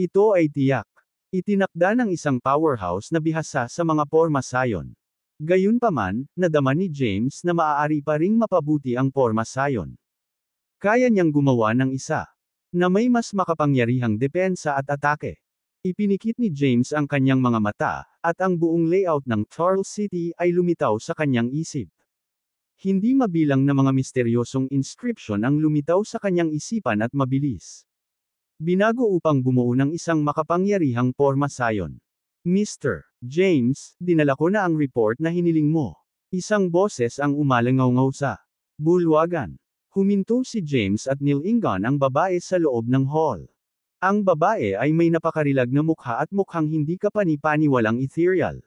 Speaker 1: Ito ay tiyak. Itinakda ng isang powerhouse na bihasa sa mga porma sayon. Gayunpaman, nadama ni James na maaari pa ring mapabuti ang porma sayon. Kaya niyang gumawa ng isa na may mas makapangyarihang depensa at atake. Ipinikit ni James ang kanyang mga mata, at ang buong layout ng Charles City ay lumitaw sa kanyang isip. Hindi mabilang na mga misteryosong inscription ang lumitaw sa kanyang isipan at mabilis. Binago upang bumuo ng isang makapangyarihang porma sayon. Mr. James, dinala ko na ang report na hiniling mo. Isang boses ang umalangaw-ngaw sa bulwagan. Huminto si James at nilingan ang babae sa loob ng hall. Ang babae ay may napakarilag na mukha at mukhang hindi kapani-paniwalang ethereal.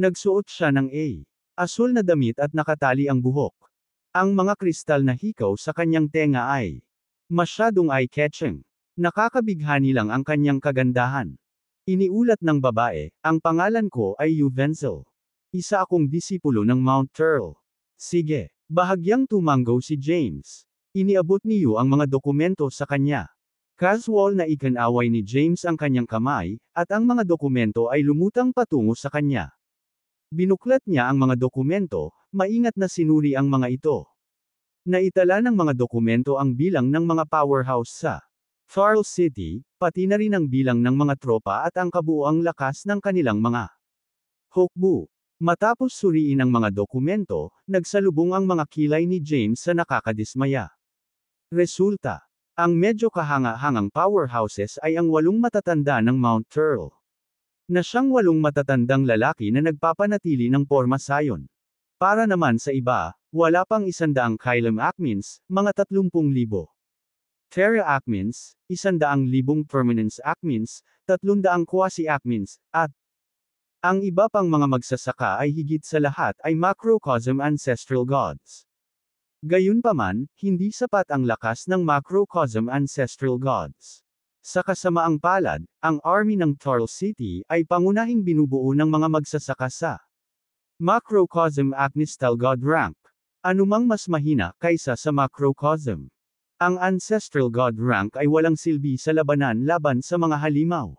Speaker 1: Nagsuot siya ng A. Asul na damit at nakatali ang buhok. Ang mga kristal na hikaw sa kanyang tenga ay masyadong eye-catching. Nakakabighani lang ang kanyang kagandahan. Iniulat ng babae, ang pangalan ko ay Uvenzel. Isa akong disipulo ng Mount Turl. Sige, bahagyang tumanggaw si James. Iniabot niyo ang mga dokumento sa kanya. Casual na ikanaway ni James ang kanyang kamay, at ang mga dokumento ay lumutang patungo sa kanya. Binuklat niya ang mga dokumento, maingat na sinuri ang mga ito. Naitala ng mga dokumento ang bilang ng mga powerhouse sa Farl City, pati na rin ang bilang ng mga tropa at ang kabuuang lakas ng kanilang mga hukbo. Matapos suriin ang mga dokumento, nagsalubong ang mga kilay ni James sa nakakadismaya. Resulta, ang medyo kahanga-hangang powerhouses ay ang walong matatanda ng Mount Turl na siyang walong matatandang lalaki na nagpapanatili ng porma sayon. Para naman sa iba, wala pang isandaang Kylem Akmins, mga 30,000. Terra Akmins, isandaang libong Permanence Akmins, tatlundaang Quasi Akmins, at ang iba pang mga magsasaka ay higit sa lahat ay macrocosm ancestral gods. Gayunpaman, hindi sapat ang lakas ng macrocosm ancestral gods. Sa kasamaang palad, ang army ng Thorl City ay pangunahing binubuo ng mga magsasaka sa Macrocosm Agnis God Rank. Anumang mas mahina kaysa sa Macrocosm. Ang Ancestral God Rank ay walang silbi sa labanan laban sa mga halimaw.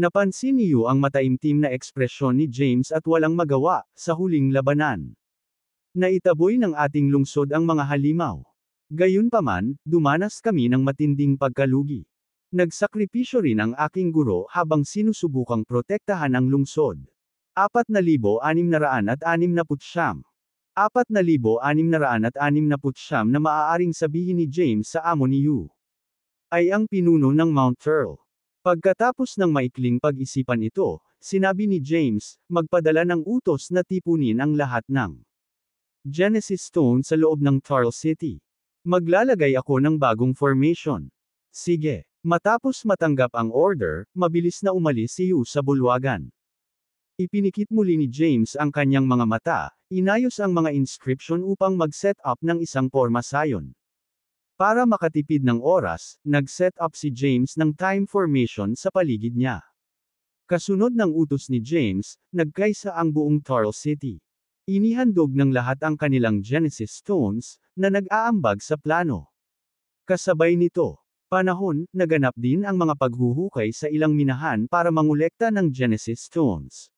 Speaker 1: Napansin niyo ang mataimtim na ekspresyon ni James at walang magawa sa huling labanan. Naitaboy ng ating lungsod ang mga halimaw. Gayunpaman, dumanas kami ng matinding pagkalugi. Nagsakripisyo rin ang aking guro habang sinusubukang protektahan ang lungsod. 4,669 4,669 na maaaring sabihin ni James sa amo ni Yu ay ang pinuno ng Mount Pearl. Pagkatapos ng maikling pag-isipan ito, sinabi ni James, magpadala ng utos na tipunin ang lahat ng Genesis Stone sa loob ng Tarl City. Maglalagay ako ng bagong formation. Sige. Matapos matanggap ang order, mabilis na umalis si Yu sa bulwagan. Ipinikit muli ni James ang kanyang mga mata, inayos ang mga inscription upang mag-set up ng isang forma sayon. Para makatipid ng oras, nag-set up si James ng time formation sa paligid niya. Kasunod ng utos ni James, nagkaisa ang buong Tarl City. Inihandog ng lahat ang kanilang Genesis Stones, na nag-aambag sa plano. Kasabay nito, panahon, naganap din ang mga paghuhukay sa ilang minahan para mangulekta ng Genesis Stones.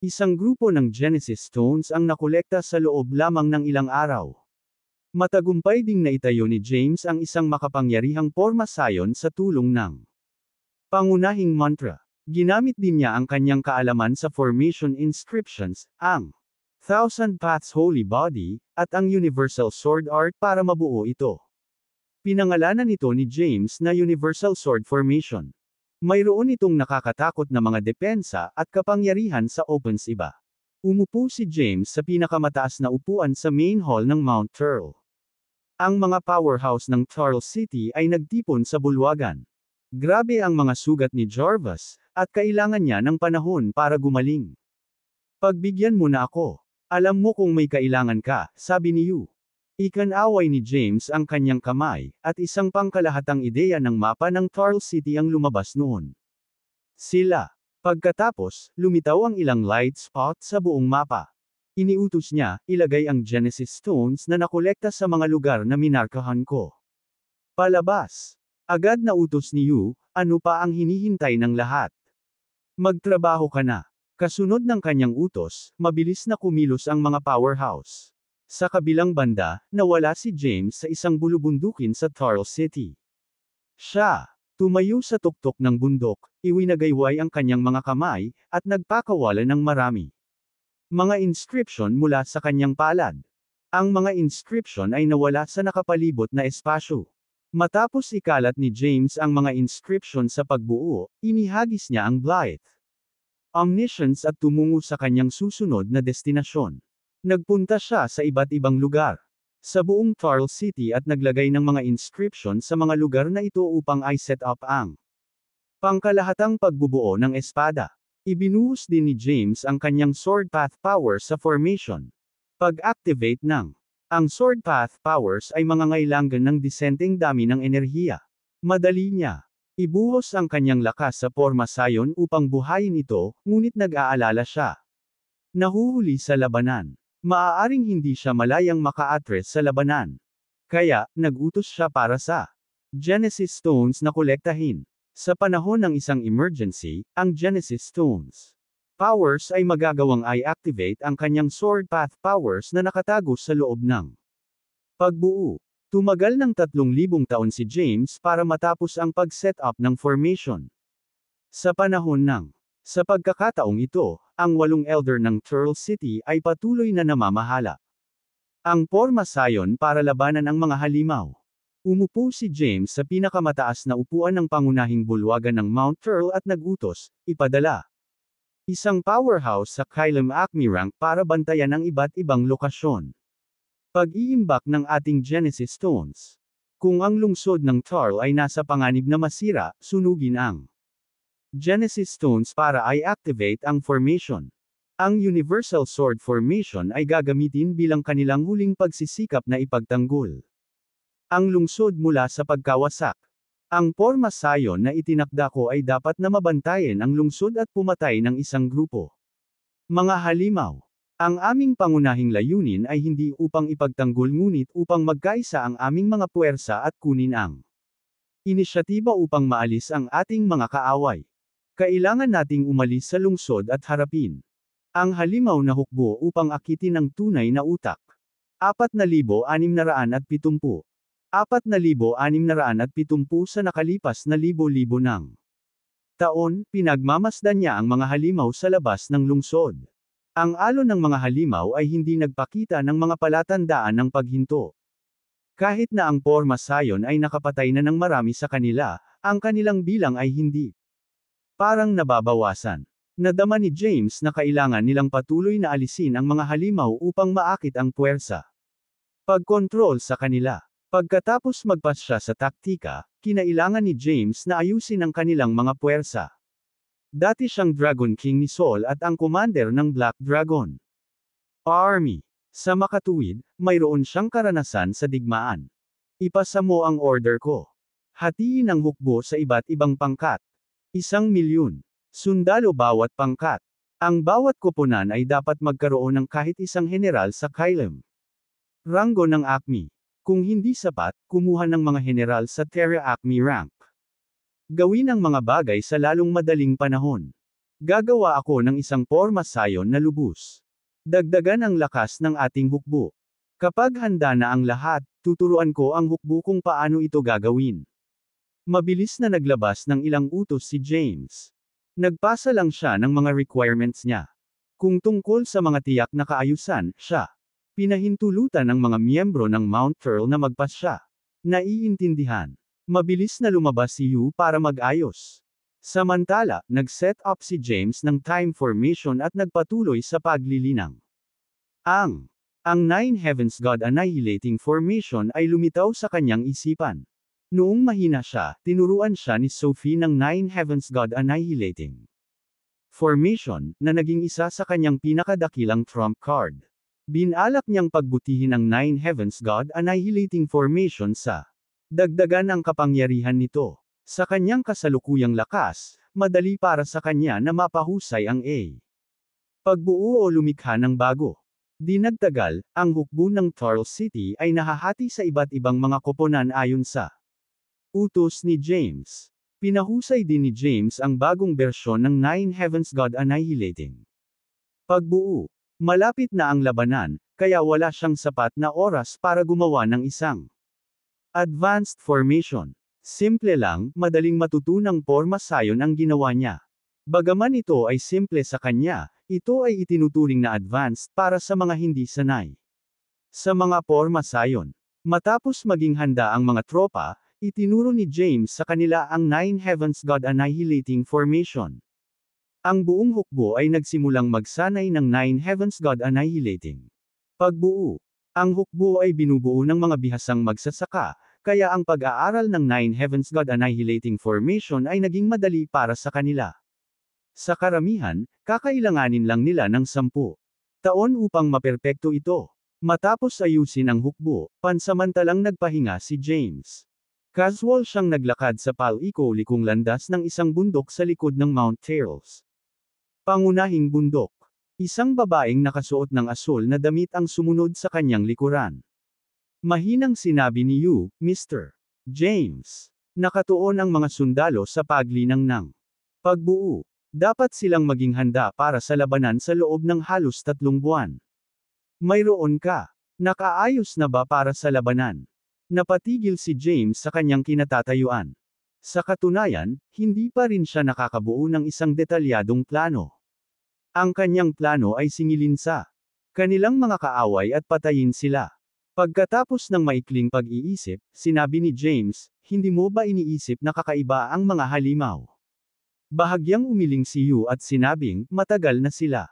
Speaker 1: Isang grupo ng Genesis Stones ang nakolekta sa loob lamang ng ilang araw. Matagumpay ding naitayo ni James ang isang makapangyarihang forma sayon sa tulong ng pangunahing mantra. Ginamit din niya ang kanyang kaalaman sa formation inscriptions, ang Thousand Paths Holy Body, at ang Universal Sword Art para mabuo ito. Pinangalanan ito ni James na Universal Sword Formation. Mayroon itong nakakatakot na mga depensa at kapangyarihan sa opens iba. Umupo si James sa pinakamataas na upuan sa main hall ng Mount Turl. Ang mga powerhouse ng Turl City ay nagtipon sa bulwagan. Grabe ang mga sugat ni Jarvis, at kailangan niya ng panahon para gumaling. Pagbigyan mo na ako. Alam mo kung may kailangan ka, sabi ni Yu. Ikanaway ni James ang kanyang kamay, at isang pangkalahatang ideya ng mapa ng Tarl City ang lumabas noon. Sila. Pagkatapos, lumitaw ang ilang light spot sa buong mapa. Iniutos niya, ilagay ang Genesis Stones na nakolekta sa mga lugar na minarkahan ko. Palabas. Agad na utos ni Yu, ano pa ang hinihintay ng lahat? Magtrabaho ka na. Kasunod ng kanyang utos, mabilis na kumilos ang mga powerhouse. Sa kabilang banda, nawala si James sa isang bulubundukin sa Tharo City. Siya, tumayo sa tuktok ng bundok, iwinagayway ang kanyang mga kamay, at nagpakawala ng marami. Mga inscription mula sa kanyang palad. Ang mga inscription ay nawala sa nakapalibot na espasyo. Matapos ikalat ni James ang mga inscription sa pagbuo, inihagis niya ang blight. Omniscience at tumungo sa kanyang susunod na destinasyon. Nagpunta siya sa iba't ibang lugar. Sa buong Tarl City at naglagay ng mga inscription sa mga lugar na ito upang ay set up ang pangkalahatang pagbubuo ng espada. Ibinuhos din ni James ang kanyang sword path power sa formation. Pag-activate ng ang sword path powers ay mangangailangan ng disenteng dami ng enerhiya. Madali niya ibuhos ang kanyang lakas sa forma sayon upang buhayin ito, ngunit nag-aalala siya. Nahuhuli sa labanan. Maaaring hindi siya malayang maka-address sa labanan. Kaya, nagutos siya para sa Genesis Stones na kolektahin. Sa panahon ng isang emergency, ang Genesis Stones powers ay magagawang i-activate ang kanyang sword path powers na nakatago sa loob ng pagbuo. Tumagal ng 3,000 taon si James para matapos ang pag setup ng formation. Sa panahon ng sa pagkakataong ito, ang walong elder ng Turl City ay patuloy na namamahala. Ang pormasayon para labanan ang mga halimaw. Umupo si James sa pinakamataas na upuan ng pangunahing bulwagan ng Mount Turl at nagutos, ipadala. Isang powerhouse sa Kylem Acme rank para bantayan ang iba't ibang lokasyon. Pag-iimbak ng ating Genesis Stones. Kung ang lungsod ng Tarl ay nasa panganib na masira, sunugin ang Genesis stones para i-activate ang formation. Ang Universal Sword Formation ay gagamitin bilang kanilang huling pagsisikap na ipagtanggol. Ang lungsod mula sa pagkawasak. Ang porma sayon na itinakda ko ay dapat na mabantayan ang lungsod at pumatay ng isang grupo. Mga halimaw. Ang aming pangunahing layunin ay hindi upang ipagtanggol ngunit upang magkaisa ang aming mga puwersa at kunin ang inisyatiba upang maalis ang ating mga kaaway. Kailangan nating umalis sa lungsod at harapin. Ang halimaw na hukbo upang akitin ang tunay na utak. 4,670. 4,670 sa nakalipas na libo-libo ng taon, pinagmamasdan niya ang mga halimaw sa labas ng lungsod. Ang alon ng mga halimaw ay hindi nagpakita ng mga palatandaan ng paghinto. Kahit na ang porma sayon ay nakapatay na ng marami sa kanila, ang kanilang bilang ay hindi. Parang nababawasan. Nadama ni James na kailangan nilang patuloy na alisin ang mga halimaw upang maakit ang puwersa. Pagkontrol sa kanila. Pagkatapos magpasya sa taktika, kinailangan ni James na ayusin ang kanilang mga puwersa. Dati siyang Dragon King ni Sol at ang commander ng Black Dragon Army. Sa makatuwid, mayroon siyang karanasan sa digmaan. Ipasa mo ang order ko. Hatiin ang hukbo sa iba't ibang pangkat. Isang milyon. Sundalo bawat pangkat. Ang bawat koponan ay dapat magkaroon ng kahit isang general sa Kylem. Ranggo ng ACME. Kung hindi sapat, kumuha ng mga general sa Terra ACME rank. Gawin ang mga bagay sa lalong madaling panahon. Gagawa ako ng isang forma sayon na lubos. Dagdagan ang lakas ng ating hukbo. Kapag handa na ang lahat, tuturuan ko ang hukbo kung paano ito gagawin. Mabilis na naglabas ng ilang utos si James. Nagpasa lang siya ng mga requirements niya. Kung tungkol sa mga tiyak na kaayusan, siya. Pinahintulutan ng mga miyembro ng Mount Pearl na magpas siya. Naiintindihan. Mabilis na lumabas si Yu para mag-ayos. Samantala, nag-set up si James ng time formation at nagpatuloy sa paglilinang. Ang ang Nine Heavens God Annihilating Formation ay lumitaw sa kanyang isipan. Noong mahina siya, tinuruan siya ni Sophie ng Nine Heavens God Annihilating Formation, na naging isa sa kanyang pinakadakilang trump card. Binalak niyang pagbutihin ang Nine Heavens God Annihilating Formation sa dagdagan ang kapangyarihan nito. Sa kanyang kasalukuyang lakas, madali para sa kanya na mapahusay ang A. Pagbuo o lumikha ng bago. Dinagtagal, ang hukbo ng Thorl City ay nahahati sa iba't ibang mga koponan ayon sa Utos ni James. Pinahusay din ni James ang bagong bersyon ng Nine Heavens God Annihilating. Pagbuo. Malapit na ang labanan, kaya wala siyang sapat na oras para gumawa ng isang advanced formation. Simple lang, madaling matutunang porma sayon ang ginawa niya. Bagaman ito ay simple sa kanya, ito ay itinuturing na advanced para sa mga hindi sanay. Sa mga porma sayon, matapos maging handa ang mga tropa, Itinuro ni James sa kanila ang Nine Heavens God Annihilating Formation. Ang buong hukbo ay nagsimulang magsanay ng Nine Heavens God Annihilating. Pagbuo. Ang hukbo ay binubuo ng mga bihasang magsasaka, kaya ang pag-aaral ng Nine Heavens God Annihilating Formation ay naging madali para sa kanila. Sa karamihan, kakailanganin lang nila ng sampu taon upang maperpekto ito. Matapos ayusin ang hukbo, pansamantalang nagpahinga si James. Casual siyang naglakad sa paliko-likong landas ng isang bundok sa likod ng Mount Tails. Pangunahing bundok. Isang babaeng nakasuot ng asul na damit ang sumunod sa kanyang likuran. Mahinang sinabi ni Yu, Mr. James. Nakatuon ang mga sundalo sa paglinang ng pagbuo. Dapat silang maging handa para sa labanan sa loob ng halos tatlong buwan. Mayroon ka. Nakaayos na ba para sa labanan? Napatigil si James sa kanyang kinatatayuan. Sa katunayan, hindi pa rin siya nakakabuo ng isang detalyadong plano. Ang kanyang plano ay singilin sa kanilang mga kaaway at patayin sila. Pagkatapos ng maikling pag-iisip, sinabi ni James, hindi mo ba iniisip na kakaiba ang mga halimaw? Bahagyang umiling si Yu at sinabing, matagal na sila.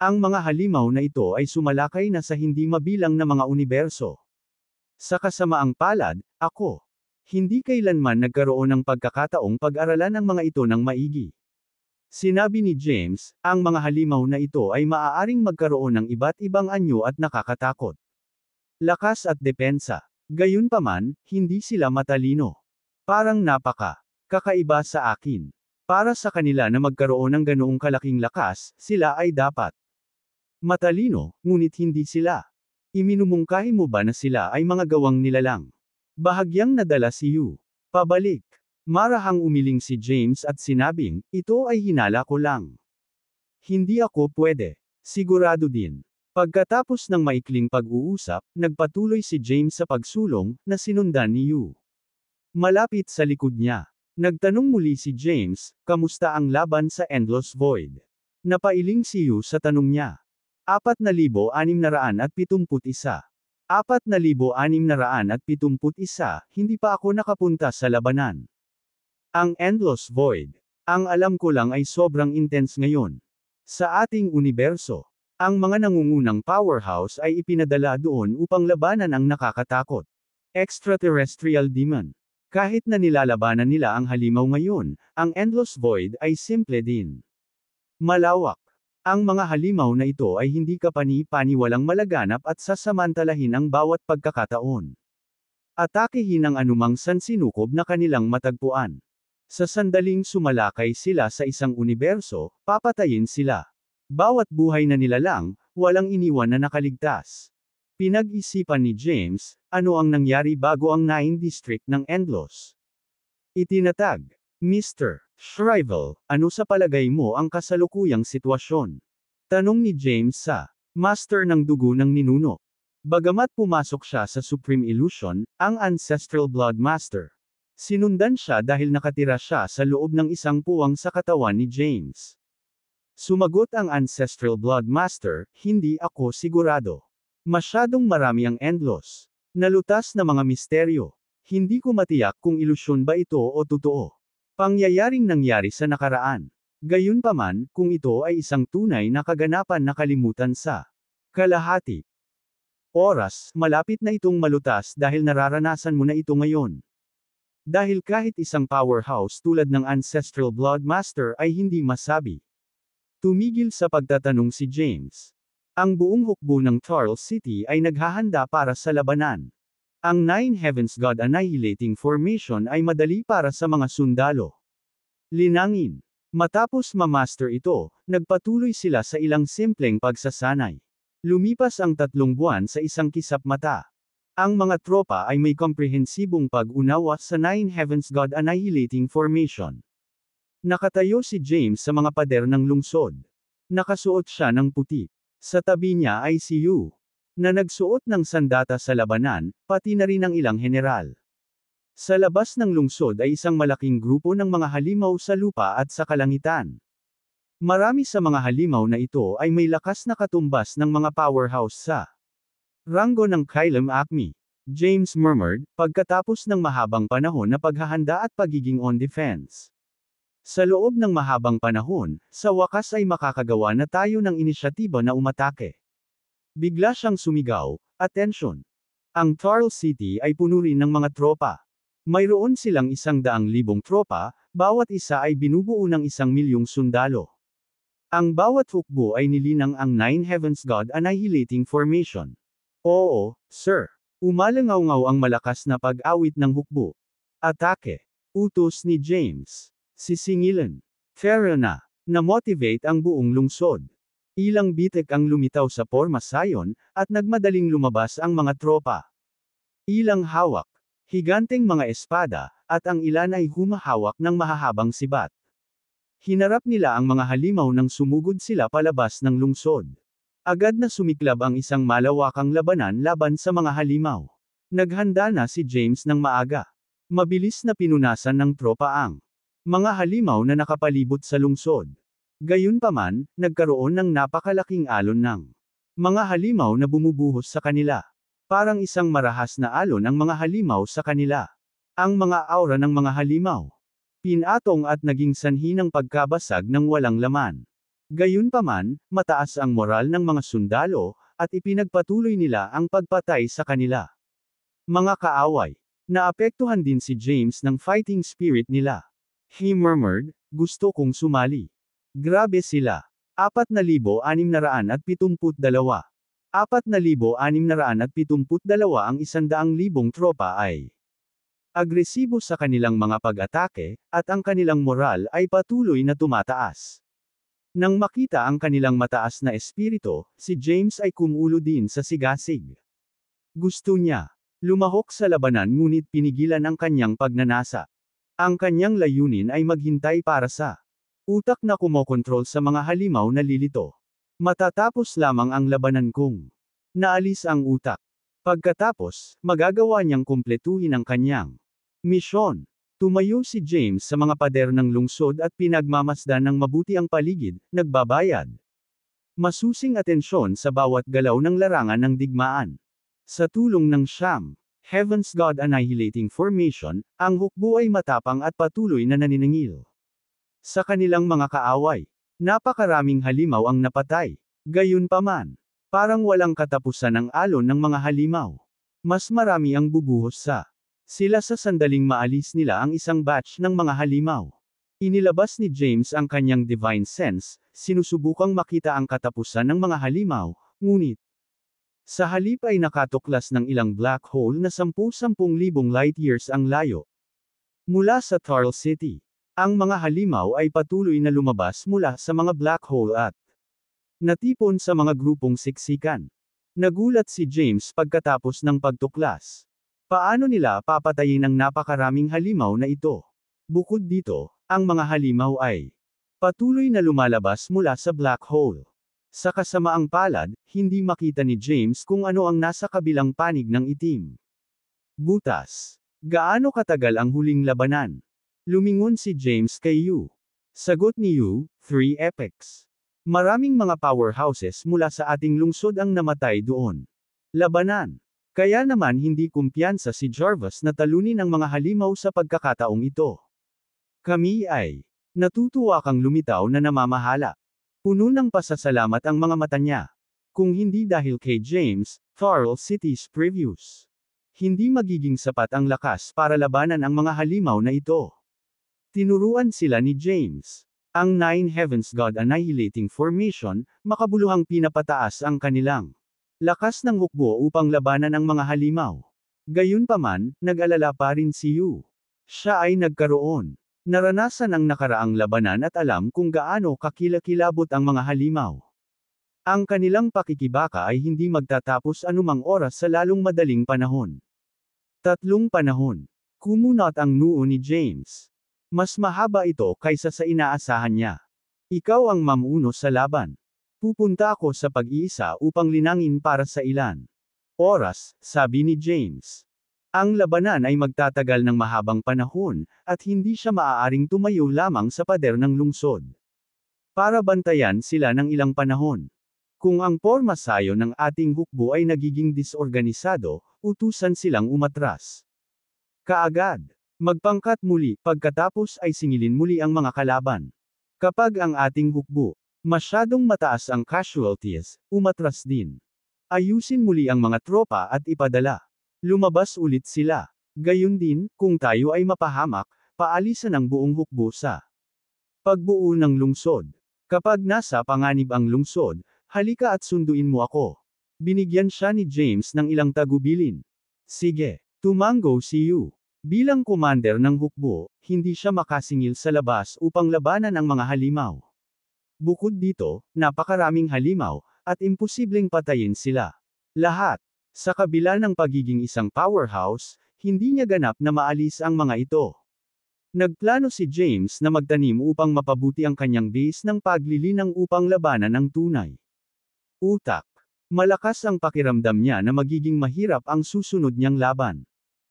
Speaker 1: Ang mga halimaw na ito ay sumalakay na sa hindi mabilang na mga universo. Sa kasamaang palad, ako. Hindi kailanman nagkaroon ng pagkakataong pag-aralan ang mga ito ng maigi. Sinabi ni James, ang mga halimaw na ito ay maaaring magkaroon ng iba't ibang anyo at nakakatakot. Lakas at depensa. Gayunpaman, hindi sila matalino. Parang napaka. Kakaiba sa akin. Para sa kanila na magkaroon ng ganoong kalaking lakas, sila ay dapat. Matalino, ngunit hindi sila. Iminumungkahi mo ba na sila ay mga gawang nila lang? Bahagyang nadala si Yu. Pabalik. Marahang umiling si James at sinabing, ito ay hinala ko lang. Hindi ako pwede. Sigurado din. Pagkatapos ng maikling pag-uusap, nagpatuloy si James sa pagsulong, na sinundan ni Yu. Malapit sa likod niya. Nagtanong muli si James, kamusta ang laban sa Endless Void? Napailing si Yu sa tanong niya. 4,671. 4,671, hindi pa ako nakapunta sa labanan. Ang Endless Void. Ang alam ko lang ay sobrang intense ngayon. Sa ating universo, ang mga nangungunang powerhouse ay ipinadala doon upang labanan ang nakakatakot. Extraterrestrial Demon. Kahit na nilalabanan nila ang halimaw ngayon, ang Endless Void ay simple din. Malawak. Ang mga halimaw na ito ay hindi kapani-paniwalang malaganap at sasamantalahin ang bawat pagkakataon. Atakehin ang anumang sansinukob na kanilang matagpuan. Sa sandaling sumalakay sila sa isang universo, papatayin sila. Bawat buhay na nilalang, walang iniwan na nakaligtas. Pinag-isipan ni James, ano ang nangyari bago ang 9 district ng Endlos. Itinatag, Mr. Shrivel, ano sa palagay mo ang kasalukuyang sitwasyon? Tanong ni James sa Master ng Dugo ng Ninuno. Bagamat pumasok siya sa Supreme Illusion, ang Ancestral Blood Master. Sinundan siya dahil nakatira siya sa loob ng isang puwang sa katawan ni James. Sumagot ang Ancestral Blood Master, hindi ako sigurado. Masyadong marami ang endlos. Nalutas na mga misteryo. Hindi ko matiyak kung ilusyon ba ito o totoo pangyayaring nangyari sa nakaraan. Gayunpaman, kung ito ay isang tunay na kaganapan na kalimutan sa kalahati oras, malapit na itong malutas dahil nararanasan mo na ito ngayon. Dahil kahit isang powerhouse tulad ng Ancestral Blood Master ay hindi masabi. Tumigil sa pagtatanong si James. Ang buong hukbo ng Tarl City ay naghahanda para sa labanan. Ang Nine Heavens God Annihilating Formation ay madali para sa mga sundalo. Linangin. Matapos ma-master ito, nagpatuloy sila sa ilang simpleng pagsasanay. Lumipas ang tatlong buwan sa isang kisap mata. Ang mga tropa ay may komprehensibong pag-unawa sa Nine Heavens God Annihilating Formation. Nakatayo si James sa mga pader ng lungsod. Nakasuot siya ng puti. Sa tabi niya ay si Yu na nagsuot ng sandata sa labanan, pati na rin ang ilang general. Sa labas ng lungsod ay isang malaking grupo ng mga halimaw sa lupa at sa kalangitan. Marami sa mga halimaw na ito ay may lakas na katumbas ng mga powerhouse sa ranggo ng Kylem Acme. James murmured, pagkatapos ng mahabang panahon na paghahanda at pagiging on defense. Sa loob ng mahabang panahon, sa wakas ay makakagawa na tayo ng inisyatiba na umatake. Bigla siyang sumigaw, Attention! Ang Tarl City ay puno rin ng mga tropa. Mayroon silang isang daang libong tropa, bawat isa ay binubuo ng isang milyong sundalo. Ang bawat hukbo ay nilinang ang Nine Heavens God Annihilating Formation. Oo, sir. Umalangaw-ngaw ang malakas na pag-awit ng hukbo. Atake. Utos ni James. Sisingilan. Terra na. Na-motivate ang buong lungsod. Ilang bitek ang lumitaw sa pormasayon, at nagmadaling lumabas ang mga tropa. Ilang hawak, higanteng mga espada, at ang ilan ay humahawak ng mahahabang sibat. Hinarap nila ang mga halimaw nang sumugod sila palabas ng lungsod. Agad na sumiklab ang isang malawakang labanan laban sa mga halimaw. Naghanda na si James ng maaga. Mabilis na pinunasan ng tropa ang mga halimaw na nakapalibot sa lungsod. Gayunpaman, nagkaroon ng napakalaking alon ng mga halimaw na bumubuhos sa kanila. Parang isang marahas na alon ang mga halimaw sa kanila. Ang mga aura ng mga halimaw. Pinatong at naging sanhi ng pagkabasag ng walang laman. Gayunpaman, mataas ang moral ng mga sundalo, at ipinagpatuloy nila ang pagpatay sa kanila. Mga kaaway, naapektuhan din si James ng fighting spirit nila. He murmured, gusto kong sumali. Grabe sila. 4,672. 4,672 ang 100,000 tropa ay agresibo sa kanilang mga pag-atake, at ang kanilang moral ay patuloy na tumataas. Nang makita ang kanilang mataas na espiritu, si James ay kumulo din sa sigasig. Gusto niya lumahok sa labanan ngunit pinigilan ang kanyang pagnanasa. Ang kanyang layunin ay maghintay para sa Utak na kumokontrol sa mga halimaw na lilito. Matatapos lamang ang labanan kung naalis ang utak. Pagkatapos, magagawa niyang kumpletuhin ang kanyang misyon. Tumayo si James sa mga pader ng lungsod at pinagmamasdan ng mabuti ang paligid, nagbabayad. Masusing atensyon sa bawat galaw ng larangan ng digmaan. Sa tulong ng Sham, Heaven's God Annihilating Formation, ang hukbo ay matapang at patuloy na naninangil sa kanilang mga kaaway. Napakaraming halimaw ang napatay. Gayunpaman, parang walang katapusan ang alon ng mga halimaw. Mas marami ang bubuhos sa sila sa sandaling maalis nila ang isang batch ng mga halimaw. Inilabas ni James ang kanyang divine sense, sinusubukang makita ang katapusan ng mga halimaw, ngunit sa halip ay nakatuklas ng ilang black hole na 10-10,000 light years ang layo. Mula sa Tarl City, ang mga halimaw ay patuloy na lumabas mula sa mga black hole at natipon sa mga grupong siksikan. Nagulat si James pagkatapos ng pagtuklas. Paano nila papatayin ang napakaraming halimaw na ito? Bukod dito, ang mga halimaw ay patuloy na lumalabas mula sa black hole. Sa kasamaang palad, hindi makita ni James kung ano ang nasa kabilang panig ng itim. Butas. Gaano katagal ang huling labanan? Lumingon si James kay Yu. Sagot ni Yu, 3 epics. Maraming mga powerhouses mula sa ating lungsod ang namatay doon. Labanan. Kaya naman hindi kumpiyansa si Jarvis na talunin ang mga halimaw sa pagkakataong ito. Kami ay natutuwa kang lumitaw na namamahala. Puno ng pasasalamat ang mga mata niya. Kung hindi dahil kay James, Thorl City's previews. Hindi magiging sapat ang lakas para labanan ang mga halimaw na ito. Tinuruan sila ni James. Ang Nine Heavens God Annihilating Formation, makabuluhang pinapataas ang kanilang lakas ng hukbo upang labanan ang mga halimaw. Gayunpaman, nag-alala pa rin si Yu. Siya ay nagkaroon. Naranasan ang nakaraang labanan at alam kung gaano kakilakilabot ang mga halimaw. Ang kanilang pakikibaka ay hindi magtatapos anumang oras sa lalong madaling panahon. Tatlong panahon. Kumunot ang noo ni James. Mas mahaba ito kaysa sa inaasahan niya. Ikaw ang mamuno sa laban. Pupunta ako sa pag-iisa upang linangin para sa ilan. Oras, sabi ni James. Ang labanan ay magtatagal ng mahabang panahon, at hindi siya maaaring tumayo lamang sa pader ng lungsod. Para bantayan sila ng ilang panahon. Kung ang porma sayo ng ating hukbo ay nagiging disorganisado, utusan silang umatras. Kaagad. Magpangkat muli, pagkatapos ay singilin muli ang mga kalaban. Kapag ang ating hukbo, masyadong mataas ang casualties, umatras din. Ayusin muli ang mga tropa at ipadala. Lumabas ulit sila. Gayun din, kung tayo ay mapahamak, paalisan ang buong hukbo sa pagbuo ng lungsod. Kapag nasa panganib ang lungsod, halika at sunduin mo ako. Binigyan siya ni James ng ilang tagubilin. Sige, tumango si you. Bilang commander ng hukbo, hindi siya makasingil sa labas upang labanan ang mga halimaw. Bukod dito, napakaraming halimaw, at imposibleng patayin sila. Lahat. Sa kabila ng pagiging isang powerhouse, hindi niya ganap na maalis ang mga ito. Nagplano si James na magtanim upang mapabuti ang kanyang base ng paglilinang upang labanan ang tunay. Utak. Malakas ang pakiramdam niya na magiging mahirap ang susunod niyang laban.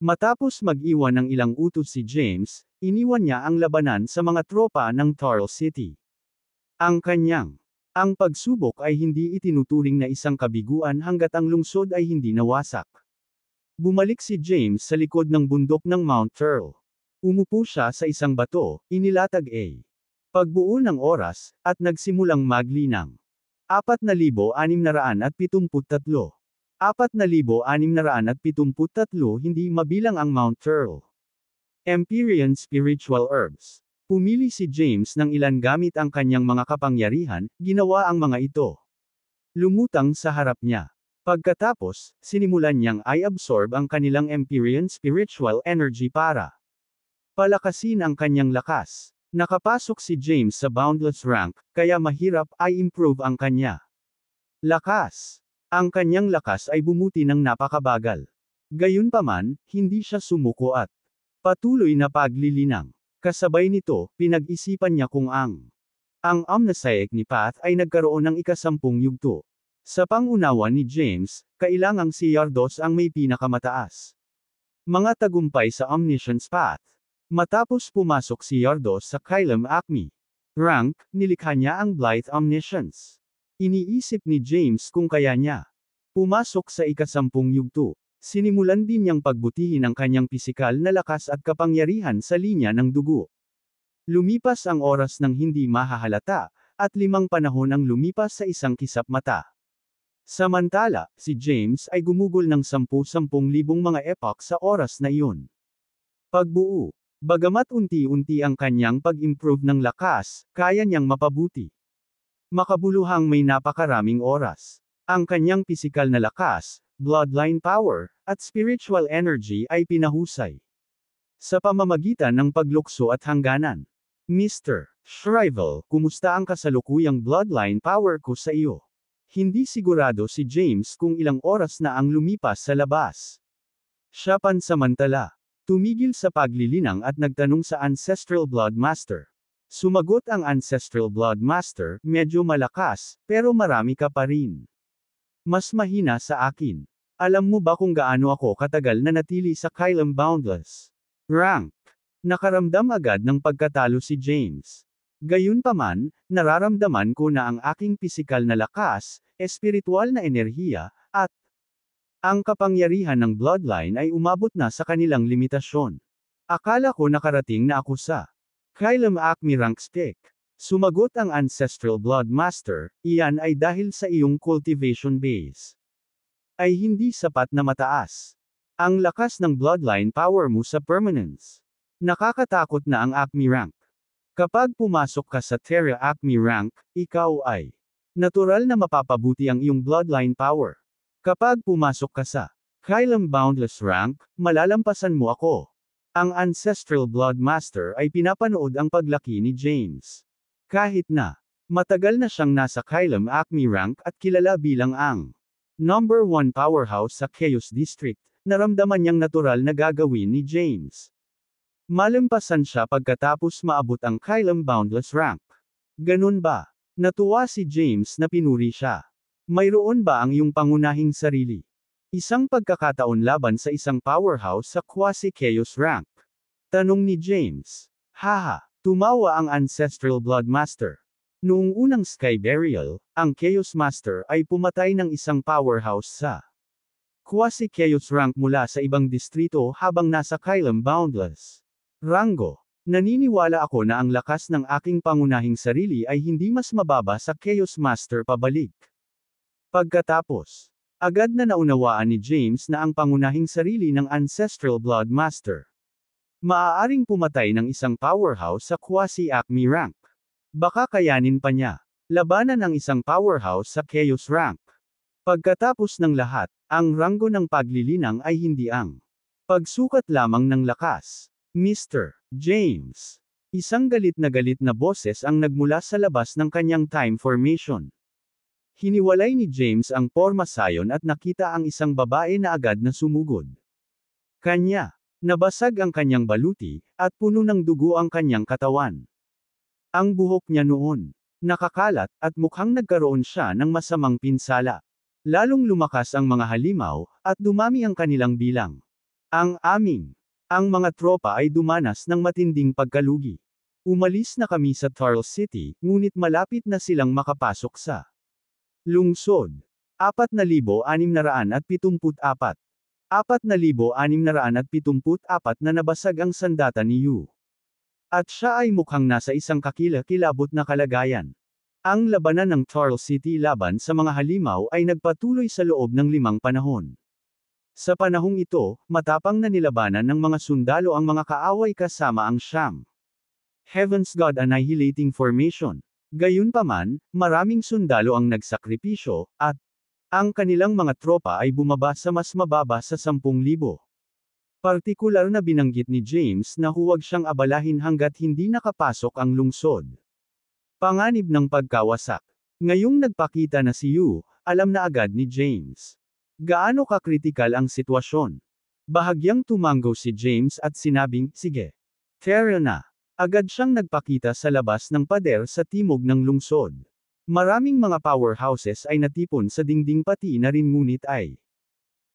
Speaker 1: Matapos mag-iwan ng ilang utos si James, iniwan niya ang labanan sa mga tropa ng Tarl City. Ang kanyang ang pagsubok ay hindi itinuturing na isang kabiguan hanggat ang lungsod ay hindi nawasak. Bumalik si James sa likod ng bundok ng Mount Turl. Umupo siya sa isang bato, inilatag A. Pagbuo ng oras, at nagsimulang maglinang. 4,673 4,673 hindi mabilang ang Mount Turl. Empyrean Spiritual Herbs. Pumili si James ng ilan gamit ang kanyang mga kapangyarihan, ginawa ang mga ito. Lumutang sa harap niya. Pagkatapos, sinimulan niyang i-absorb ang kanilang Empyrean Spiritual Energy para palakasin ang kanyang lakas. Nakapasok si James sa Boundless Rank, kaya mahirap i-improve ang kanya lakas. Ang kanyang lakas ay bumuti ng napakabagal. Gayunpaman, hindi siya sumuko at patuloy na paglilinang. Kasabay nito, pinag-isipan niya kung ang ang amnesiac ni Path ay nagkaroon ng ikasampung yugto. Sa pangunawa ni James, kailangang si Yardos ang may pinakamataas. Mga tagumpay sa Omniscience Path. Matapos pumasok si Yardos sa Kylam Acme. Rank, nilikha niya ang Blythe Omniscience. Iniisip ni James kung kaya niya. Pumasok sa ikasampung yugto. Sinimulan din niyang pagbutihin ang kanyang pisikal na lakas at kapangyarihan sa linya ng dugo. Lumipas ang oras ng hindi mahahalata, at limang panahon ang lumipas sa isang kisap mata. Samantala, si James ay gumugol ng sampu-sampung libong mga epoch sa oras na iyon. Pagbuo. Bagamat unti-unti ang kanyang pag-improve ng lakas, kaya niyang mapabuti. Makabuluhang may napakaraming oras. Ang kanyang pisikal na lakas, bloodline power, at spiritual energy ay pinahusay. Sa pamamagitan ng paglukso at hangganan. Mr. Shrivel, kumusta ang kasalukuyang bloodline power ko sa iyo? Hindi sigurado si James kung ilang oras na ang lumipas sa labas. Siya pansamantala, tumigil sa paglilinang at nagtanong sa Ancestral Blood Master. Sumagot ang Ancestral Blood Master, medyo malakas, pero marami ka pa rin. Mas mahina sa akin. Alam mo ba kung gaano ako katagal na natili sa Kylem Boundless? Rank. Nakaramdam agad ng pagkatalo si James. Gayunpaman, nararamdaman ko na ang aking pisikal na lakas, espiritual na enerhiya, at ang kapangyarihan ng bloodline ay umabot na sa kanilang limitasyon. Akala ko nakarating na ako sa Kailam Acme Rank Stick. Sumagot ang Ancestral Blood Master, iyan ay dahil sa iyong cultivation base. Ay hindi sapat na mataas. Ang lakas ng bloodline power mo sa permanence. Nakakatakot na ang Acme Rank. Kapag pumasok ka sa Terra Acme Rank, ikaw ay natural na mapapabuti ang iyong bloodline power. Kapag pumasok ka sa Kailam Boundless Rank, malalampasan mo ako. Ang Ancestral Blood Master ay pinapanood ang paglaki ni James. Kahit na matagal na siyang nasa Kylum Acme rank at kilala bilang ang number 1 powerhouse sa Chaos District, naramdaman niyang natural na gagawin ni James. Malampasan siya pagkatapos maabot ang Kylum Boundless rank. Ganun ba? Natuwa si James na pinuri siya. Mayroon ba ang iyong pangunahing sarili? Isang pagkakataon laban sa isang powerhouse sa quasi-chaos rank. Tanong ni James. Haha, tumawa ang Ancestral Blood Master. Noong unang Sky Burial, ang Chaos Master ay pumatay ng isang powerhouse sa quasi-chaos rank mula sa ibang distrito habang nasa Kylam Boundless. Rango. Naniniwala ako na ang lakas ng aking pangunahing sarili ay hindi mas mababa sa Chaos Master pabalik. Pagkatapos, Agad na naunawaan ni James na ang pangunahing sarili ng Ancestral Blood Master. Maaaring pumatay ng isang powerhouse sa quasi-acme rank. Baka kayanin pa niya. Labanan ang isang powerhouse sa chaos rank. Pagkatapos ng lahat, ang ranggo ng paglilinang ay hindi ang pagsukat lamang ng lakas. Mr. James. Isang galit na galit na boses ang nagmula sa labas ng kanyang time formation. Hiniwalay ni James ang porma sayon at nakita ang isang babae na agad na sumugod. Kanya. Nabasag ang kanyang baluti, at puno ng dugo ang kanyang katawan. Ang buhok niya noon. Nakakalat, at mukhang nagkaroon siya ng masamang pinsala. Lalong lumakas ang mga halimaw, at dumami ang kanilang bilang. Ang aming. Ang mga tropa ay dumanas ng matinding pagkalugi. Umalis na kami sa Tarl City, ngunit malapit na silang makapasok sa Lungsod. 4,674. 4,674 na nabasag ang sandata ni Yu. At siya ay mukhang nasa isang kakila-kilabot na kalagayan. Ang labanan ng Charles City laban sa mga halimaw ay nagpatuloy sa loob ng limang panahon. Sa panahong ito, matapang na nilabanan ng mga sundalo ang mga kaaway kasama ang Sham. Heaven's God Annihilating Formation Gayunpaman, maraming sundalo ang nagsakripisyo, at ang kanilang mga tropa ay bumaba sa mas mababa sa 10,000. Partikular na binanggit ni James na huwag siyang abalahin hanggat hindi nakapasok ang lungsod. Panganib ng pagkawasak. Ngayong nagpakita na si Yu, alam na agad ni James. Gaano kakritikal ang sitwasyon? Bahagyang tumanggaw si James at sinabing, sige. Tara na. Agad siyang nagpakita sa labas ng pader sa timog ng lungsod. Maraming mga powerhouses ay natipon sa dingding pati na rin ngunit ay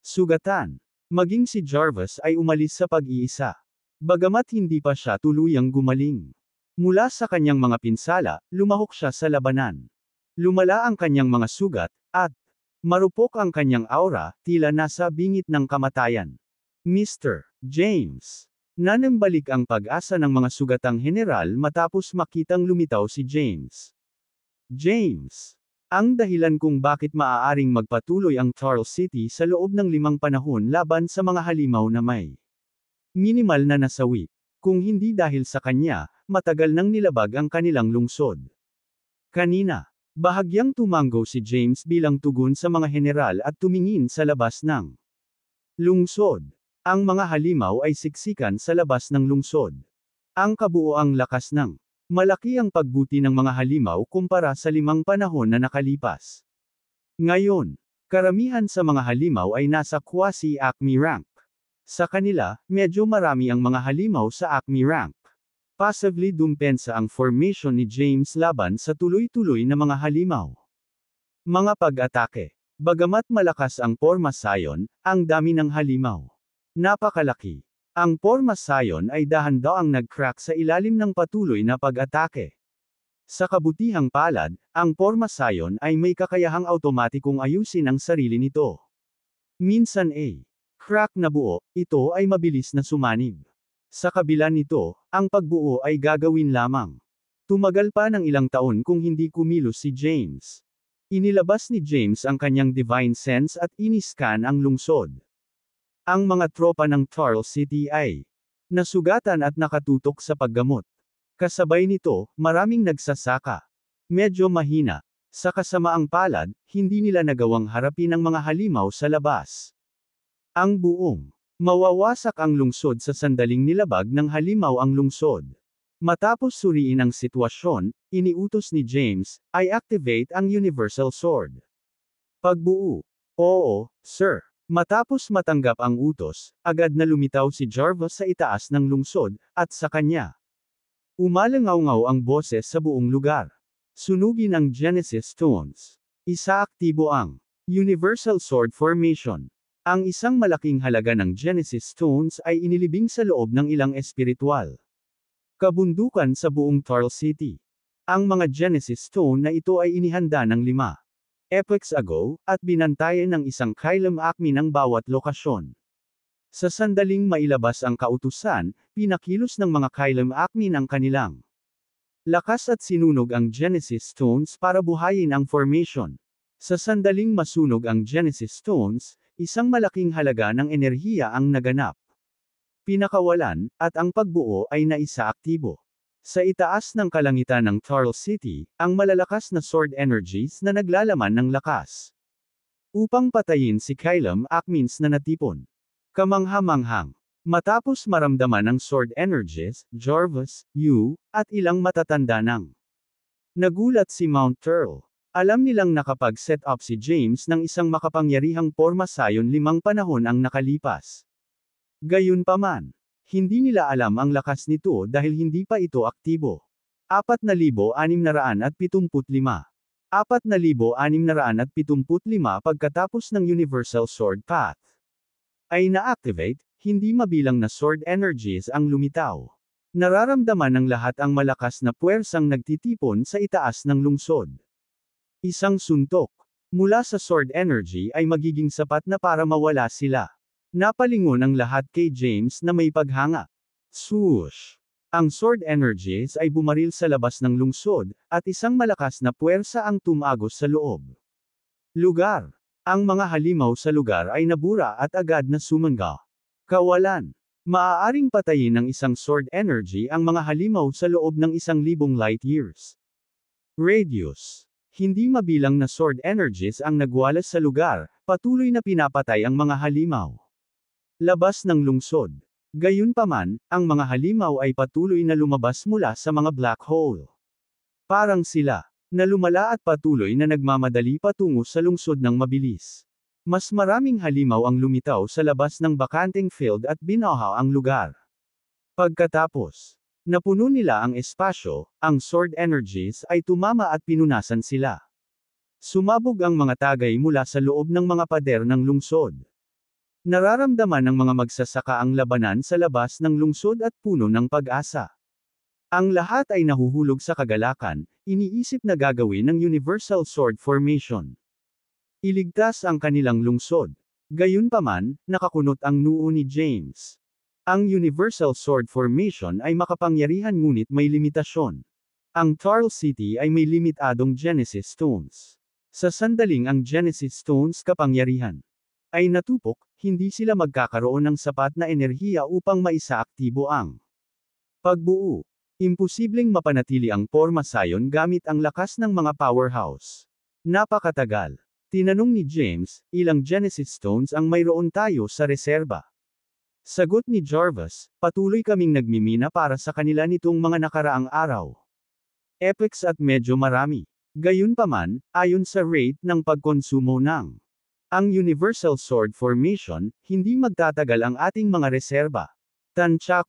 Speaker 1: sugatan. Maging si Jarvis ay umalis sa pag-iisa. Bagamat hindi pa siya tuluyang gumaling. Mula sa kanyang mga pinsala, lumahok siya sa labanan. Lumala ang kanyang mga sugat, at marupok ang kanyang aura, tila nasa bingit ng kamatayan. Mr. James, Nanambalik ang pag-asa ng mga sugatang general matapos makitang lumitaw si James. James. Ang dahilan kung bakit maaaring magpatuloy ang Tarl City sa loob ng limang panahon laban sa mga halimaw na may minimal na nasawi. Kung hindi dahil sa kanya, matagal nang nilabag ang kanilang lungsod. Kanina, bahagyang tumanggo si James bilang tugon sa mga general at tumingin sa labas ng lungsod. Ang mga halimaw ay siksikan sa labas ng lungsod. Ang kabuoang lakas ng malaki ang pagbuti ng mga halimaw kumpara sa limang panahon na nakalipas. Ngayon, karamihan sa mga halimaw ay nasa quasi-acme rank. Sa kanila, medyo marami ang mga halimaw sa acme rank. Passively dumpensa ang formation ni James laban sa tuloy-tuloy na mga halimaw. Mga pag-atake. Bagamat malakas ang porma sayon, ang dami ng halimaw. Napakalaki. Ang pormasayon ay dahan-daw ang nag-crack sa ilalim ng patuloy na pag-atake. Sa kabutihang palad, ang pormasayon ay may kakayahang automatikong ayusin ang sarili nito. Minsan ay crack na buo, ito ay mabilis na sumanib. Sa kabila nito, ang pagbuo ay gagawin lamang. Tumagal pa ng ilang taon kung hindi kumilos si James. Inilabas ni James ang kanyang divine sense at iniskan ang lungsod. Ang mga tropa ng Charles City ay nasugatan at nakatutok sa paggamot. Kasabay nito, maraming nagsasaka. Medyo mahina. Sa kasamaang palad, hindi nila nagawang harapin ang mga halimaw sa labas. Ang buong mawawasak ang lungsod sa sandaling nilabag ng halimaw ang lungsod. Matapos suriin ang sitwasyon, iniutos ni James, I activate ang Universal Sword. Pagbuo. Oo, sir. Matapos matanggap ang utos, agad na lumitaw si Jarvis sa itaas ng lungsod, at sa kanya. Umalangaw-ngaw ang boses sa buong lugar. Sunugin ang Genesis Stones. Isaaktibo ang Universal Sword Formation. Ang isang malaking halaga ng Genesis Stones ay inilibing sa loob ng ilang espiritual. Kabundukan sa buong Tarl City. Ang mga Genesis Stone na ito ay inihanda ng lima epochs ago, at binantayan ng isang kailam akmi ng bawat lokasyon. Sa sandaling mailabas ang kautusan, pinakilos ng mga kailam akmi ng kanilang lakas at sinunog ang Genesis Stones para buhayin ang formation. Sa sandaling masunog ang Genesis Stones, isang malaking halaga ng enerhiya ang naganap. Pinakawalan, at ang pagbuo ay naisa aktibo. Sa itaas ng kalangitan ng Thorl City, ang malalakas na sword energies na naglalaman ng lakas. Upang patayin si Kylum Akmins na natipon. Kamanghamanghang. Matapos maramdaman ng sword energies, Jarvis, Yu, at ilang matatanda ng Nagulat si Mount Turl. Alam nilang nakapag-set up si James ng isang makapangyarihang porma sayon limang panahon ang nakalipas. Gayunpaman, hindi nila alam ang lakas nito dahil hindi pa ito aktibo. 4,675 4,675 pagkatapos ng Universal Sword Path. Ay na-activate, hindi mabilang na sword energies ang lumitaw. Nararamdaman ng lahat ang malakas na puwersang nagtitipon sa itaas ng lungsod. Isang suntok mula sa sword energy ay magiging sapat na para mawala sila. Napalingon ang lahat kay James na may paghanga. Swoosh! Ang sword energies ay bumaril sa labas ng lungsod, at isang malakas na puwersa ang tumagos sa loob. Lugar. Ang mga halimaw sa lugar ay nabura at agad na sumanga. Kawalan. Maaaring patayin ng isang sword energy ang mga halimaw sa loob ng isang libong light years. Radius. Hindi mabilang na sword energies ang nagwalas sa lugar, patuloy na pinapatay ang mga halimaw labas ng lungsod. Gayunpaman, ang mga halimaw ay patuloy na lumabas mula sa mga black hole. Parang sila, na lumala at patuloy na nagmamadali patungo sa lungsod ng mabilis. Mas maraming halimaw ang lumitaw sa labas ng bakanteng field at binaha ang lugar. Pagkatapos, napuno nila ang espasyo, ang sword energies ay tumama at pinunasan sila. Sumabog ang mga tagay mula sa loob ng mga pader ng lungsod. Nararamdaman ng mga magsasaka ang labanan sa labas ng lungsod at puno ng pag-asa. Ang lahat ay nahuhulog sa kagalakan, iniisip na gagawin ng Universal Sword Formation. Iligtas ang kanilang lungsod. Gayunpaman, nakakunot ang noo ni James. Ang Universal Sword Formation ay makapangyarihan ngunit may limitasyon. Ang Tarl City ay may limitadong Genesis Stones. Sa sandaling ang Genesis Stones kapangyarihan ay natupok, hindi sila magkakaroon ng sapat na enerhiya upang maisaaktibo ang pagbuo. Imposibleng mapanatili ang porma sayon gamit ang lakas ng mga powerhouse. Napakatagal. Tinanong ni James, ilang Genesis Stones ang mayroon tayo sa reserba? Sagot ni Jarvis, patuloy kaming nagmimina para sa kanila nitong mga nakaraang araw. Epics at medyo marami. Gayunpaman, ayon sa rate ng pagkonsumo ng ang Universal Sword Formation, hindi magtatagal ang ating mga reserba. Tansya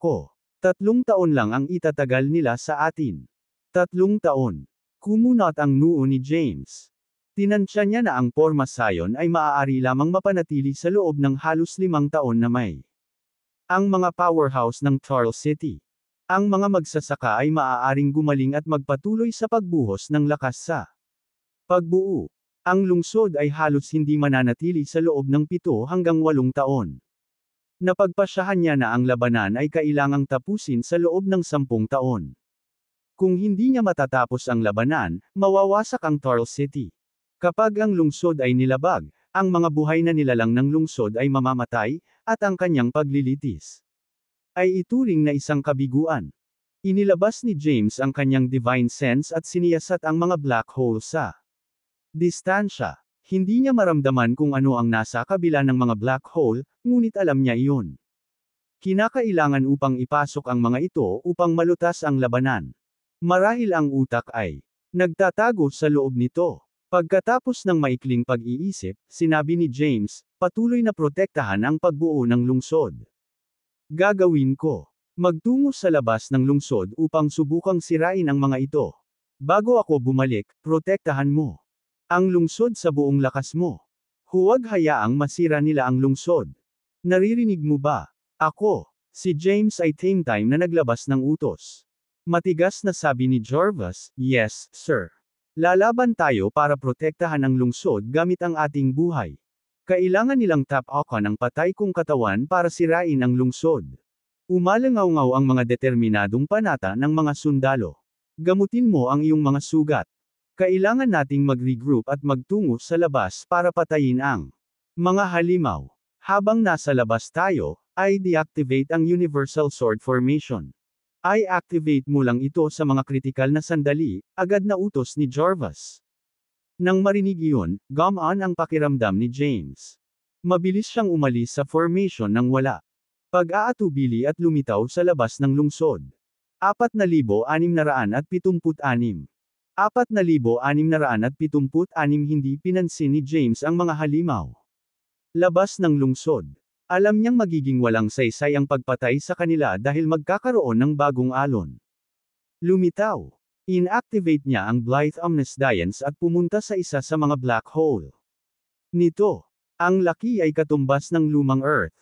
Speaker 1: Tatlong taon lang ang itatagal nila sa atin. Tatlong taon. Kumunot ang noo ni James. Tinansya niya na ang pormasayon ay maaari lamang mapanatili sa loob ng halos limang taon na may. Ang mga powerhouse ng Thorl City. Ang mga magsasaka ay maaaring gumaling at magpatuloy sa pagbuhos ng lakas sa pagbuo ang lungsod ay halos hindi mananatili sa loob ng pito hanggang walong taon. Napagpasyahan niya na ang labanan ay kailangang tapusin sa loob ng sampung taon. Kung hindi niya matatapos ang labanan, mawawasak ang Tarl City. Kapag ang lungsod ay nilabag, ang mga buhay na nilalang ng lungsod ay mamamatay, at ang kanyang paglilitis ay ituring na isang kabiguan. Inilabas ni James ang kanyang divine sense at siniyasat ang mga black hole sa Distansya. Hindi niya maramdaman kung ano ang nasa kabila ng mga black hole, ngunit alam niya iyon. Kinakailangan upang ipasok ang mga ito upang malutas ang labanan. Marahil ang utak ay nagtatago sa loob nito. Pagkatapos ng maikling pag-iisip, sinabi ni James, patuloy na protektahan ang pagbuo ng lungsod. Gagawin ko. Magtungo sa labas ng lungsod upang subukang sirain ang mga ito. Bago ako bumalik, protektahan mo. Ang lungsod sa buong lakas mo. Huwag hayaang masira nila ang lungsod. Naririnig mo ba? Ako, si James ay time-time na naglabas ng utos. Matigas na sabi ni Jarvis, yes, sir. Lalaban tayo para protektahan ang lungsod gamit ang ating buhay. Kailangan nilang tapakan ang patay kong katawan para sirain ang lungsod. Umalangaw-ngaw ang mga determinadong panata ng mga sundalo. Gamutin mo ang iyong mga sugat. Kailangan nating mag-regroup at magtungo sa labas para patayin ang mga halimaw. Habang nasa labas tayo, ay deactivate ang Universal Sword Formation. Ay activate mo lang ito sa mga kritikal na sandali, agad na utos ni Jarvis. Nang marinig iyon, gamaan ang pakiramdam ni James. Mabilis siyang umalis sa formation ng wala. Pag-aatubili at lumitaw sa labas ng lungsod. 4,676 4,676 hindi pinansin ni James ang mga halimaw. Labas ng lungsod. Alam niyang magiging walang saysay ang pagpatay sa kanila dahil magkakaroon ng bagong alon. Lumitaw. Inactivate niya ang Blythe Omniscience at pumunta sa isa sa mga black hole. Nito, ang laki ay katumbas ng lumang Earth.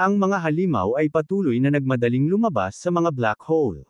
Speaker 1: Ang mga halimaw ay patuloy na nagmadaling lumabas sa mga black hole.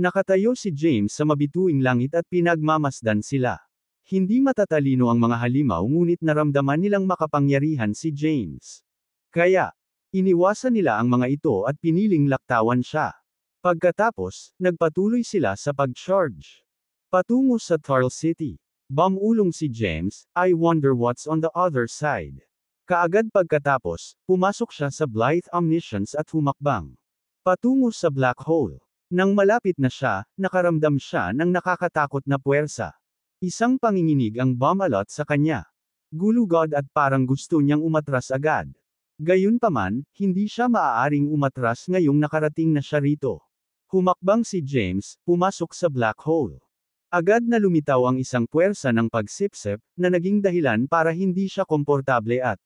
Speaker 1: Nakatayo si James sa mabituing langit at pinagmamasdan sila. Hindi matatalino ang mga halimaw ngunit naramdaman nilang makapangyarihan si James. Kaya, iniwasan nila ang mga ito at piniling laktawan siya. Pagkatapos, nagpatuloy sila sa pag-charge. Patungo sa Tarl City. Bamulong si James, I wonder what's on the other side. Kaagad pagkatapos, pumasok siya sa Blythe Omniscience at humakbang. Patungo sa black hole. Nang malapit na siya, nakaramdam siya ng nakakatakot na puwersa. Isang panginginig ang bumalot sa kanya. Gulugod at parang gusto niyang umatras agad. Gayunpaman, hindi siya maaaring umatras ngayong nakarating na siya rito. Humakbang si James, pumasok sa black hole. Agad na lumitaw ang isang puwersa ng pagsipsip, na naging dahilan para hindi siya komportable at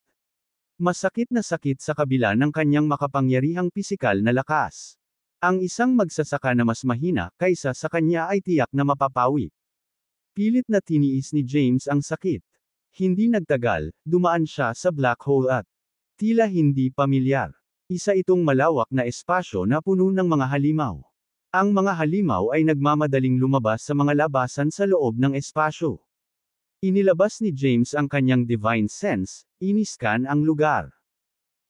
Speaker 1: masakit na sakit sa kabila ng kanyang makapangyarihang pisikal na lakas. Ang isang magsasaka na mas mahina kaysa sa kanya ay tiyak na mapapawi. Pilit na tiniis ni James ang sakit. Hindi nagtagal, dumaan siya sa black hole at tila hindi pamilyar. Isa itong malawak na espasyo na puno ng mga halimaw. Ang mga halimaw ay nagmamadaling lumabas sa mga labasan sa loob ng espasyo. Inilabas ni James ang kanyang divine sense, iniskan ang lugar.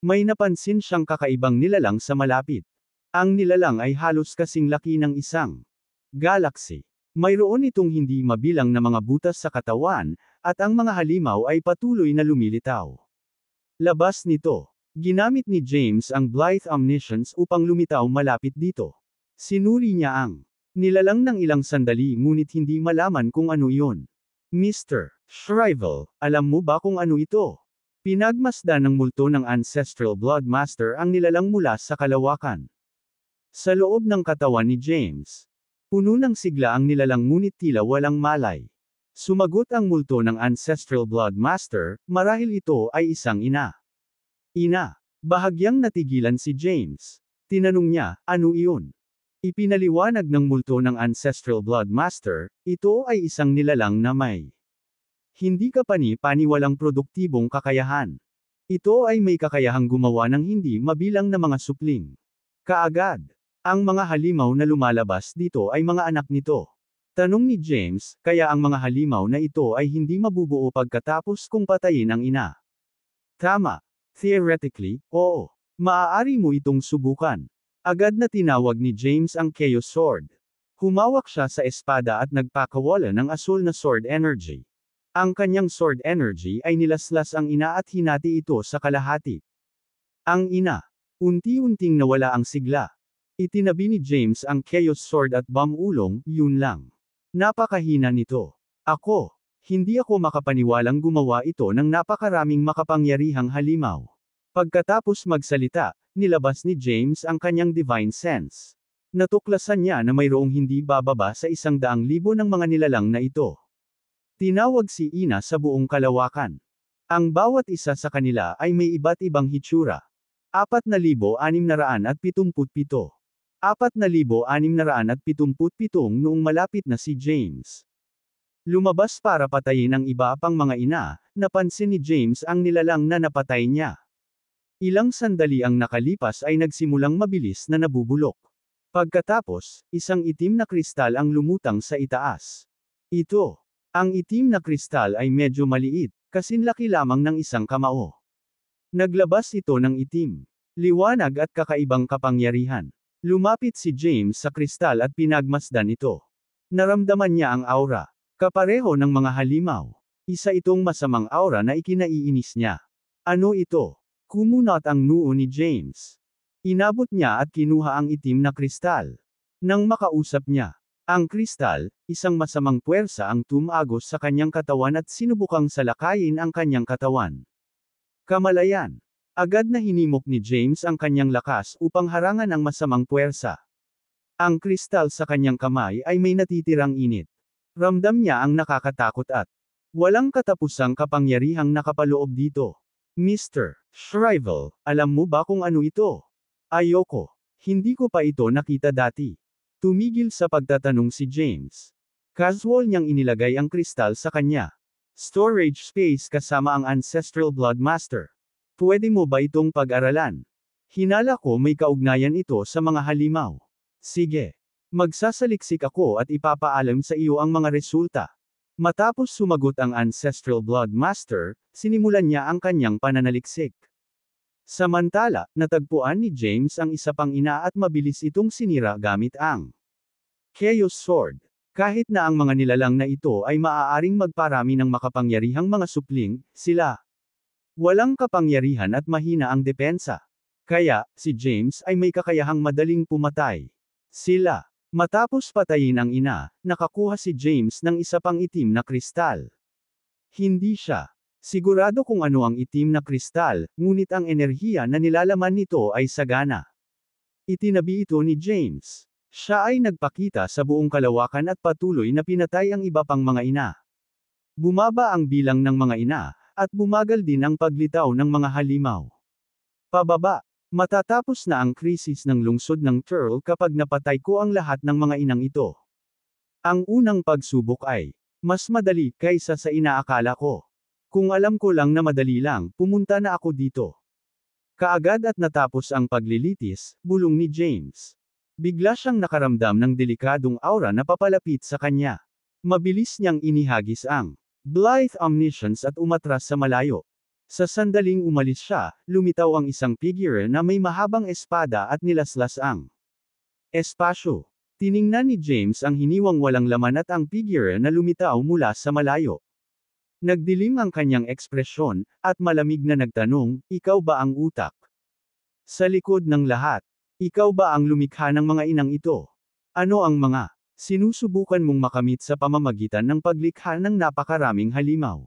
Speaker 1: May napansin siyang kakaibang nilalang sa malapit. Ang nilalang ay halos kasing laki ng isang galaxy. Mayroon itong hindi mabilang na mga butas sa katawan, at ang mga halimaw ay patuloy na lumilitaw. Labas nito, ginamit ni James ang Blythe Omniscience upang lumitaw malapit dito. Sinuri niya ang nilalang ng ilang sandali ngunit hindi malaman kung ano yon. Mr. Shrivel, alam mo ba kung ano ito? Pinagmasdan ng multo ng Ancestral Blood Master ang nilalang mula sa kalawakan. Sa loob ng katawan ni James. Puno ng sigla ang nilalang ngunit tila walang malay. Sumagot ang multo ng Ancestral Blood Master, marahil ito ay isang ina. Ina. Bahagyang natigilan si James. Tinanong niya, ano iyon? Ipinaliwanag ng multo ng Ancestral Blood Master, ito ay isang nilalang na may hindi ka pani-paniwalang produktibong kakayahan. Ito ay may kakayahang gumawa ng hindi mabilang na mga supling. Kaagad. Ang mga halimaw na lumalabas dito ay mga anak nito. Tanong ni James, kaya ang mga halimaw na ito ay hindi mabubuo pagkatapos kung patayin ang ina. Tama. Theoretically, oo. Maaari mo itong subukan. Agad na tinawag ni James ang Chaos Sword. Humawak siya sa espada at nagpakawala ng asul na sword energy. Ang kanyang sword energy ay nilaslas ang ina at hinati ito sa kalahati. Ang ina, unti-unting nawala ang sigla, Itinabi ni James ang Chaos Sword at Bomb Ulong, yun lang. Napakahina nito. Ako. Hindi ako makapaniwalang gumawa ito ng napakaraming makapangyarihang halimaw. Pagkatapos magsalita, nilabas ni James ang kanyang divine sense. Natuklasan niya na mayroong hindi bababa sa isang daang libo ng mga nilalang na ito. Tinawag si Ina sa buong kalawakan. Ang bawat isa sa kanila ay may iba't ibang hitsura. 4,677. 4,677 noong malapit na si James. Lumabas para patayin ang iba pang mga ina, napansin ni James ang nilalang na napatay niya. Ilang sandali ang nakalipas ay nagsimulang mabilis na nabubulok. Pagkatapos, isang itim na kristal ang lumutang sa itaas. Ito. Ang itim na kristal ay medyo maliit, kasinlaki lamang ng isang kamao. Naglabas ito ng itim, liwanag at kakaibang kapangyarihan. Lumapit si James sa kristal at pinagmasdan ito. Naramdaman niya ang aura. Kapareho ng mga halimaw. Isa itong masamang aura na ikinaiinis niya. Ano ito? Kumunot ang noo ni James. Inabot niya at kinuha ang itim na kristal. Nang makausap niya, ang kristal, isang masamang puwersa ang tumagos sa kanyang katawan at sinubukang salakayin ang kanyang katawan. Kamalayan, Agad na hinimok ni James ang kanyang lakas upang harangan ang masamang puwersa. Ang kristal sa kanyang kamay ay may natitirang init. Ramdam niya ang nakakatakot at walang katapusang kapangyarihang nakapaloob dito. Mr. Shrivel, alam mo ba kung ano ito? Ayoko. Hindi ko pa ito nakita dati. Tumigil sa pagtatanong si James. Casual niyang inilagay ang kristal sa kanya. Storage space kasama ang Ancestral Blood Master. Pwede mo ba itong pag-aralan? Hinala ko may kaugnayan ito sa mga halimaw. Sige. Magsasaliksik ako at ipapaalam sa iyo ang mga resulta. Matapos sumagot ang Ancestral Blood Master, sinimulan niya ang kanyang pananaliksik. Samantala, natagpuan ni James ang isa pang ina at mabilis itong sinira gamit ang Chaos Sword. Kahit na ang mga nilalang na ito ay maaaring magparami ng makapangyarihang mga supling, sila Walang kapangyarihan at mahina ang depensa. Kaya, si James ay may kakayahang madaling pumatay. Sila. Matapos patayin ang ina, nakakuha si James ng isa pang itim na kristal. Hindi siya. Sigurado kung ano ang itim na kristal, ngunit ang enerhiya na nilalaman nito ay sagana. Itinabi ito ni James. Siya ay nagpakita sa buong kalawakan at patuloy na pinatay ang iba pang mga ina. Bumaba ang bilang ng mga ina, at bumagal din ang paglitaw ng mga halimaw. Pababa, matatapos na ang krisis ng lungsod ng Turl kapag napatay ko ang lahat ng mga inang ito. Ang unang pagsubok ay, mas madali kaysa sa inaakala ko. Kung alam ko lang na madali lang, pumunta na ako dito. Kaagad at natapos ang paglilitis, bulong ni James. Bigla siyang nakaramdam ng delikadong aura na papalapit sa kanya. Mabilis niyang inihagis ang Blythe omniscience at umatras sa malayo. Sa sandaling umalis siya, lumitaw ang isang figure na may mahabang espada at nilaslas ang espasyo. Tiningnan ni James ang hiniwang walang laman at ang figure na lumitaw mula sa malayo. Nagdilim ang kanyang ekspresyon, at malamig na nagtanong, ikaw ba ang utak? Sa likod ng lahat, ikaw ba ang lumikha ng mga inang ito? Ano ang mga Sinusubukan mong makamit sa pamamagitan ng paglikha ng napakaraming halimaw.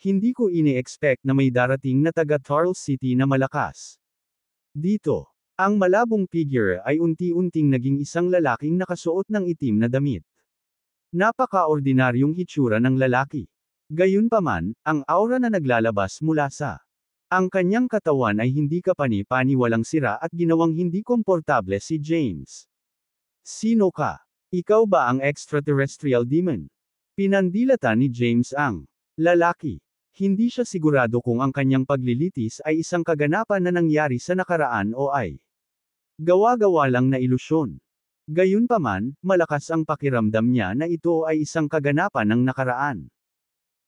Speaker 1: Hindi ko ini expect na may darating na taga Tarl City na malakas. Dito, ang malabong figure ay unti-unting naging isang lalaking nakasuot ng itim na damit. Napaka-ordinaryong hitsura ng lalaki. Gayunpaman, ang aura na naglalabas mula sa ang kanyang katawan ay hindi kapani-pani walang sira at ginawang hindi komportable si James. Sino ka? Ikaw ba ang extraterrestrial demon? Pinandilata ni James ang lalaki. Hindi siya sigurado kung ang kanyang paglilitis ay isang kaganapan na nangyari sa nakaraan o ay gawa-gawa lang na ilusyon. Gayunpaman, malakas ang pakiramdam niya na ito ay isang kaganapan ng nakaraan.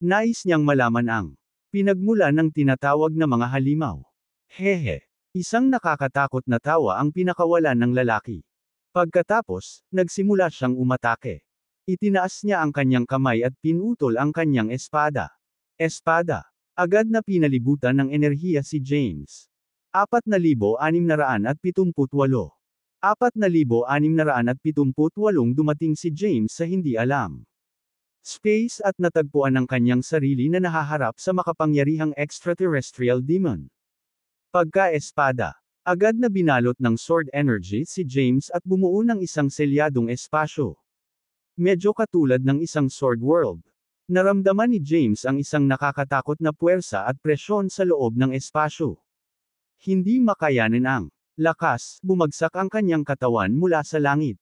Speaker 1: Nais niyang malaman ang pinagmula ng tinatawag na mga halimaw. Hehe. Isang nakakatakot na tawa ang pinakawalan ng lalaki. Pagkatapos, nagsimula siyang umatake. Itinaas niya ang kanyang kamay at pinutol ang kanyang espada. Espada. Agad na pinalibutan ng enerhiya si James. 4,678. 4,678 dumating si James sa hindi alam. Space at natagpuan ang kanyang sarili na nahaharap sa makapangyarihang extraterrestrial demon. Pagka-espada. Agad na binalot ng sword energy si James at bumuo ng isang selyadong espasyo. Medyo katulad ng isang sword world. Naramdaman ni James ang isang nakakatakot na puwersa at presyon sa loob ng espasyo. Hindi makayanin ang lakas, bumagsak ang kanyang katawan mula sa langit.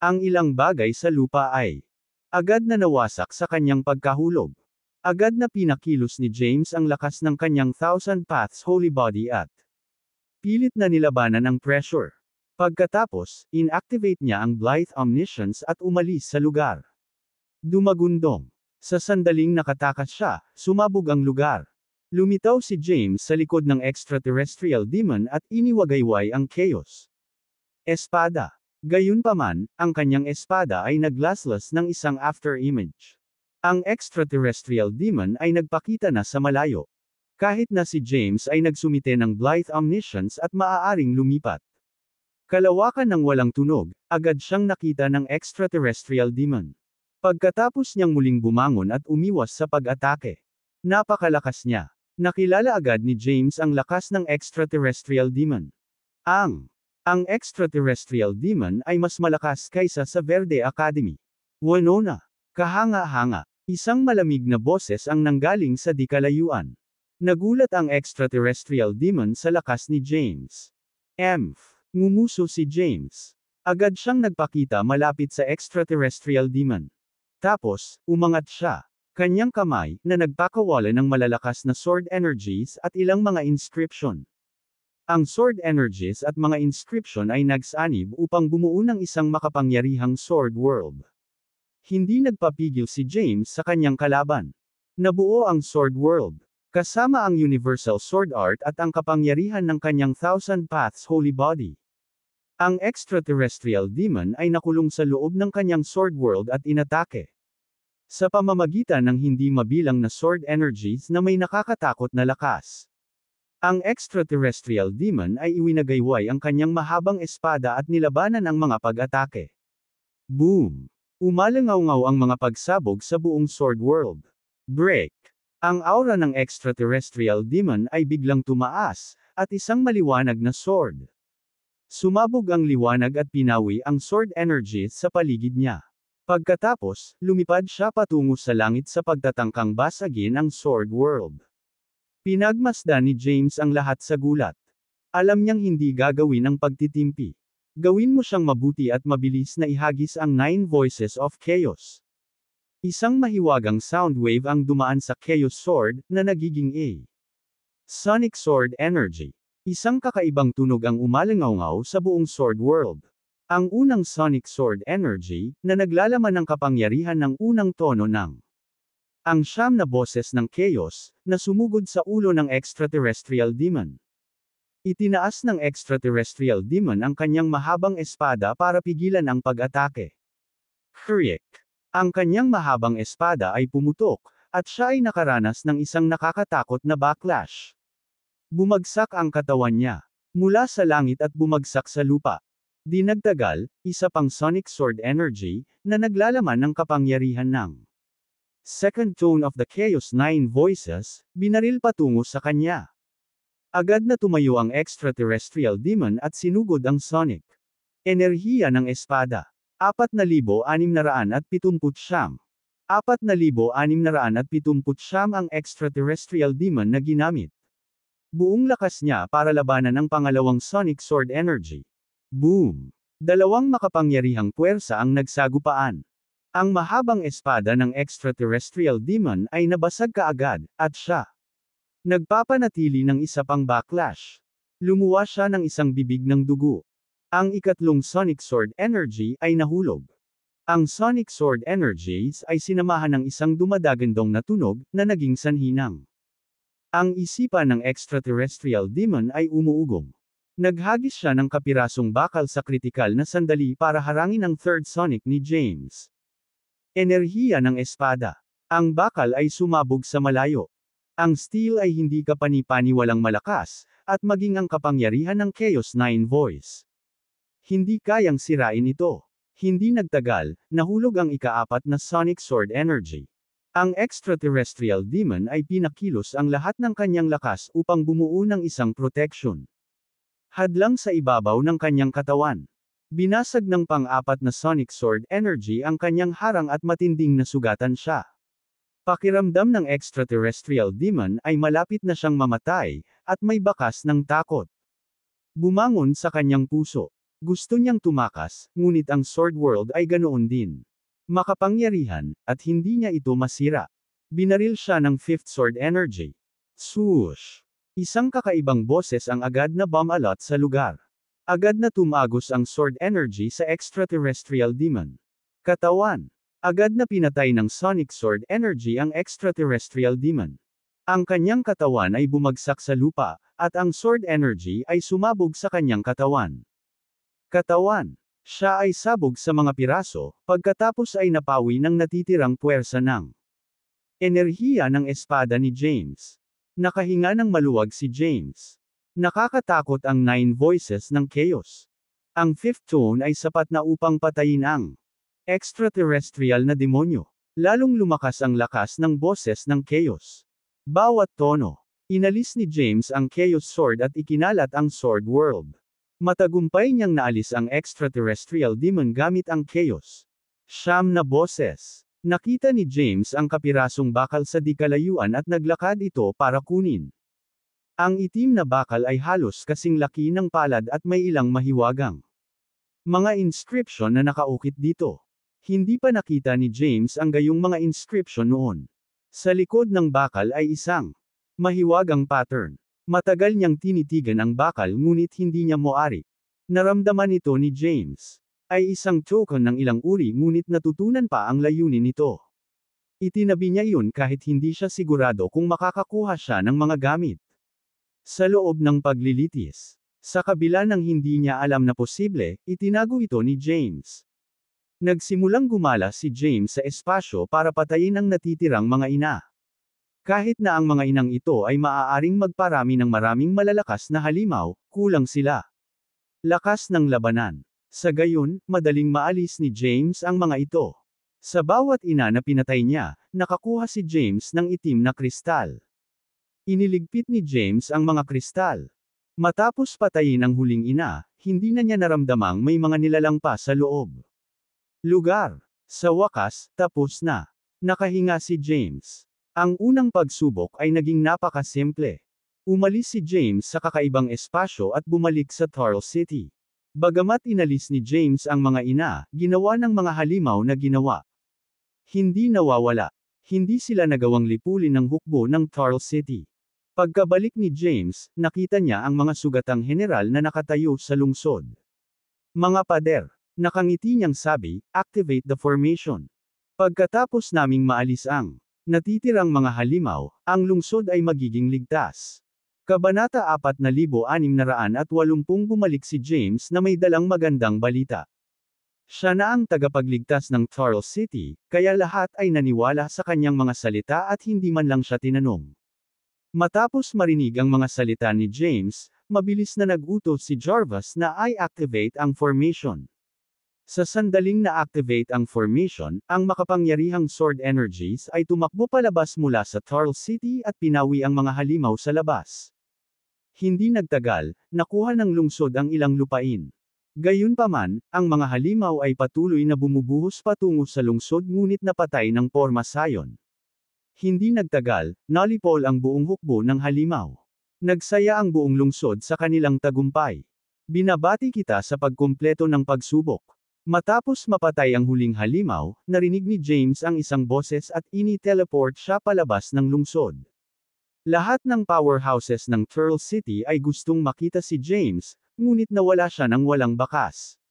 Speaker 1: Ang ilang bagay sa lupa ay agad na nawasak sa kanyang pagkahulog. Agad na pinakilos ni James ang lakas ng kanyang Thousand Paths Holy Body at Pilit na nilabanan ang pressure. Pagkatapos, inactivate niya ang Blythe Omniscience at umalis sa lugar. Dumagundong. Sa sandaling nakatakas siya, sumabog ang lugar. Lumitaw si James sa likod ng extraterrestrial demon at iniwagayway ang chaos. Espada. Gayunpaman, ang kanyang espada ay naglaslas ng isang after image. Ang extraterrestrial demon ay nagpakita na sa malayo. Kahit na si James ay nagsumite ng Blythe Omniscience at maaaring lumipat. Kalawakan ng walang tunog, agad siyang nakita ng extraterrestrial demon. Pagkatapos niyang muling bumangon at umiwas sa pag-atake. Napakalakas niya. Nakilala agad ni James ang lakas ng extraterrestrial demon. Ang ang extraterrestrial demon ay mas malakas kaysa sa Verde Academy. Winona, kahanga-hanga, isang malamig na boses ang nanggaling sa dikalayuan. Nagulat ang extraterrestrial demon sa lakas ni James. Emph. Ngumuso si James. Agad siyang nagpakita malapit sa extraterrestrial demon. Tapos, umangat siya. Kanyang kamay, na nagpakawala ng malalakas na sword energies at ilang mga inscription. Ang sword energies at mga inscription ay nagsanib upang bumuo ng isang makapangyarihang sword world. Hindi nagpapigil si James sa kanyang kalaban. Nabuo ang sword world. Kasama ang Universal Sword Art at ang kapangyarihan ng kanyang Thousand Paths Holy Body. Ang extraterrestrial demon ay nakulong sa loob ng kanyang sword world at inatake. Sa pamamagitan ng hindi mabilang na sword energies na may nakakatakot na lakas. Ang extraterrestrial demon ay iwinagayway ang kanyang mahabang espada at nilabanan ang mga pag-atake. Boom! Umalangaw-ngaw ang mga pagsabog sa buong sword world. Break! Ang aura ng extraterrestrial demon ay biglang tumaas, at isang maliwanag na sword. Sumabog ang liwanag at pinawi ang sword energy sa paligid niya. Pagkatapos, lumipad siya patungo sa langit sa pagtatangkang basagin ang sword world. Pinagmasdan ni James ang lahat sa gulat. Alam niyang hindi gagawin ang pagtitimpi. Gawin mo siyang mabuti at mabilis na ihagis ang Nine Voices of Chaos. Isang mahiwagang sound wave ang dumaan sa Chaos Sword, na nagiging A. Sonic Sword Energy. Isang kakaibang tunog ang umalangaw sa buong Sword World. Ang unang Sonic Sword Energy, na naglalaman ng kapangyarihan ng unang tono ng ang siyam na boses ng Chaos, na sumugod sa ulo ng extraterrestrial demon. Itinaas ng extraterrestrial demon ang kanyang mahabang espada para pigilan ang pag-atake. Kriek. Ang kanyang mahabang espada ay pumutok, at siya ay nakaranas ng isang nakakatakot na backlash. Bumagsak ang katawan niya. Mula sa langit at bumagsak sa lupa. Di nagtagal, isa pang sonic sword energy, na naglalaman ng kapangyarihan ng second tone of the Chaos Nine Voices, binaril patungo sa kanya. Agad na tumayo ang extraterrestrial demon at sinugod ang sonic enerhiya ng espada. 4,679. 4,679 ang extraterrestrial demon na ginamit. Buong lakas niya para labanan ang pangalawang Sonic Sword Energy. Boom! Dalawang makapangyarihang puwersa ang nagsagupaan. Ang mahabang espada ng extraterrestrial demon ay nabasag kaagad, at siya. Nagpapanatili ng isa pang backlash. Lumuwa siya ng isang bibig ng dugo. Ang ikatlong Sonic Sword Energy ay nahulog. Ang Sonic Sword Energies ay sinamahan ng isang dumadagandong na tunog na naging sanhi Ang isipan ng extraterrestrial demon ay umuugong. Naghagis siya ng kapirasong bakal sa kritikal na sandali para harangin ang third Sonic ni James. Enerhiya ng espada. Ang bakal ay sumabog sa malayo. Ang steel ay hindi kapanipani kapanipaniwalang malakas, at maging ang kapangyarihan ng Chaos 9 Voice. Hindi kayang sirain ito. Hindi nagtagal, nahulog ang ikaapat na sonic sword energy. Ang extraterrestrial demon ay pinakilos ang lahat ng kanyang lakas upang bumuo ng isang protection. Hadlang sa ibabaw ng kanyang katawan. Binasag ng pang-apat na sonic sword energy ang kanyang harang at matinding nasugatan siya. Pakiramdam ng extraterrestrial demon ay malapit na siyang mamatay, at may bakas ng takot. Bumangon sa kanyang puso. Gusto niyang tumakas, ngunit ang Sword World ay ganoon din. Makapangyarihan, at hindi niya ito masira. Binaril siya ng Fifth Sword Energy. Swoosh! Isang kakaibang boses ang agad na bumalat sa lugar. Agad na tumagos ang Sword Energy sa extraterrestrial demon. Katawan! Agad na pinatay ng Sonic Sword Energy ang extraterrestrial demon. Ang kanyang katawan ay bumagsak sa lupa, at ang Sword Energy ay sumabog sa kanyang katawan katawan. Siya ay sabog sa mga piraso, pagkatapos ay napawi ng natitirang puwersa ng enerhiya ng espada ni James. Nakahinga ng maluwag si James. Nakakatakot ang Nine Voices ng Chaos. Ang fifth tone ay sapat na upang patayin ang extraterrestrial na demonyo. Lalong lumakas ang lakas ng boses ng Chaos. Bawat tono, Inalis ni James ang Chaos Sword at ikinalat ang Sword World. Matagumpay niyang naalis ang extraterrestrial demon gamit ang chaos. Siyam na boses. Nakita ni James ang kapirasong bakal sa dikalayuan at naglakad ito para kunin. Ang itim na bakal ay halos kasing laki ng palad at may ilang mahiwagang mga inscription na nakaukit dito. Hindi pa nakita ni James ang gayong mga inscription noon. Sa likod ng bakal ay isang mahiwagang pattern. Matagal niyang tinitigan ang bakal ngunit hindi niya moari. Naramdaman ito ni James. Ay isang token ng ilang uri ngunit natutunan pa ang layunin nito. Itinabi niya iyon kahit hindi siya sigurado kung makakakuha siya ng mga gamit. Sa loob ng paglilitis, sa kabila ng hindi niya alam na posible, itinago ito ni James. Nagsimulang gumala si James sa espasyo para patayin ang natitirang mga ina. Kahit na ang mga inang ito ay maaaring magparami ng maraming malalakas na halimaw, kulang sila. Lakas ng labanan. Sa gayon, madaling maalis ni James ang mga ito. Sa bawat ina na pinatay niya, nakakuha si James ng itim na kristal. Iniligpit ni James ang mga kristal. Matapos patayin ang huling ina, hindi na niya naramdamang may mga nilalang pa sa loob. Lugar. Sa wakas, tapos na. Nakahinga si James. Ang unang pagsubok ay naging napakasimple. Umalis si James sa kakaibang espasyo at bumalik sa Thorl City. Bagamat inalis ni James ang mga ina, ginawa ng mga halimaw na ginawa. Hindi nawawala. Hindi sila nagawang lipulin ng hukbo ng Thorl City. Pagkabalik ni James, nakita niya ang mga sugatang general na nakatayo sa lungsod. Mga pader, nakangiti niyang sabi, activate the formation. Pagkatapos naming maalis ang natitirang mga halimaw, ang lungsod ay magiging ligtas. Kabanata 4680 at 80 bumalik si James na may dalang magandang balita. Siya na ang tagapagligtas ng Thorl City, kaya lahat ay naniwala sa kanyang mga salita at hindi man lang siya tinanong. Matapos marinig ang mga salita ni James, mabilis na nag-utos si Jarvis na i-activate ang formation. Sa sandaling na-activate ang formation, ang makapangyarihang sword energies ay tumakbo palabas mula sa Tarl City at pinawi ang mga halimaw sa labas. Hindi nagtagal, nakuha ng lungsod ang ilang lupain. Gayunpaman, ang mga halimaw ay patuloy na bumubuhos patungo sa lungsod ngunit napatay ng Porma Sayon. Hindi nagtagal, nalipol ang buong hukbo ng halimaw. Nagsaya ang buong lungsod sa kanilang tagumpay. Binabati kita sa pagkumpleto ng pagsubok. Matapos mapatay ang huling halimaw, narinig ni James ang isang boses at ini-teleport siya palabas ng lungsod. Lahat ng powerhouses ng Turtle City ay gustong makita si James, ngunit nawala siya ng walang bakas.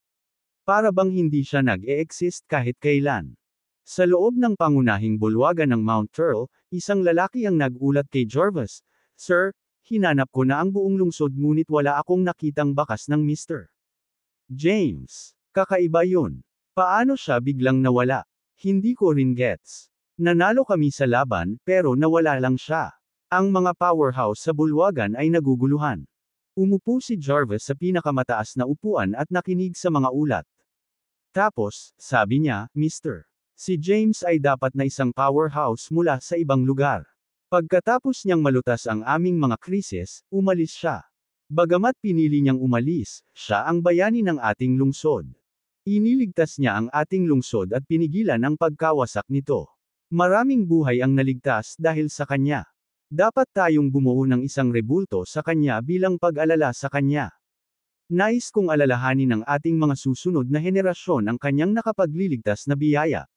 Speaker 1: Para bang hindi siya nag-e-exist kahit kailan. Sa loob ng pangunahing bulwagan ng Mount Turtle, isang lalaki ang nagulat kay Jarvis, Sir, hinanap ko na ang buong lungsod ngunit wala akong nakitang bakas ng Mr. James. Kakaiba yun. Paano siya biglang nawala? Hindi ko rin gets. Nanalo kami sa laban, pero nawala lang siya. Ang mga powerhouse sa bulwagan ay naguguluhan. Umupo si Jarvis sa pinakamataas na upuan at nakinig sa mga ulat. Tapos, sabi niya, Mr. Si James ay dapat na isang powerhouse mula sa ibang lugar. Pagkatapos niyang malutas ang aming mga krisis, umalis siya. Bagamat pinili niyang umalis, siya ang bayani ng ating lungsod. Iniligtas niya ang ating lungsod at pinigilan ang pagkawasak nito. Maraming buhay ang naligtas dahil sa kanya. Dapat tayong bumuo ng isang rebulto sa kanya bilang pag-alala sa kanya. Nais kong alalahanin ng ating mga susunod na henerasyon ang kanyang nakapagliligtas na biyaya.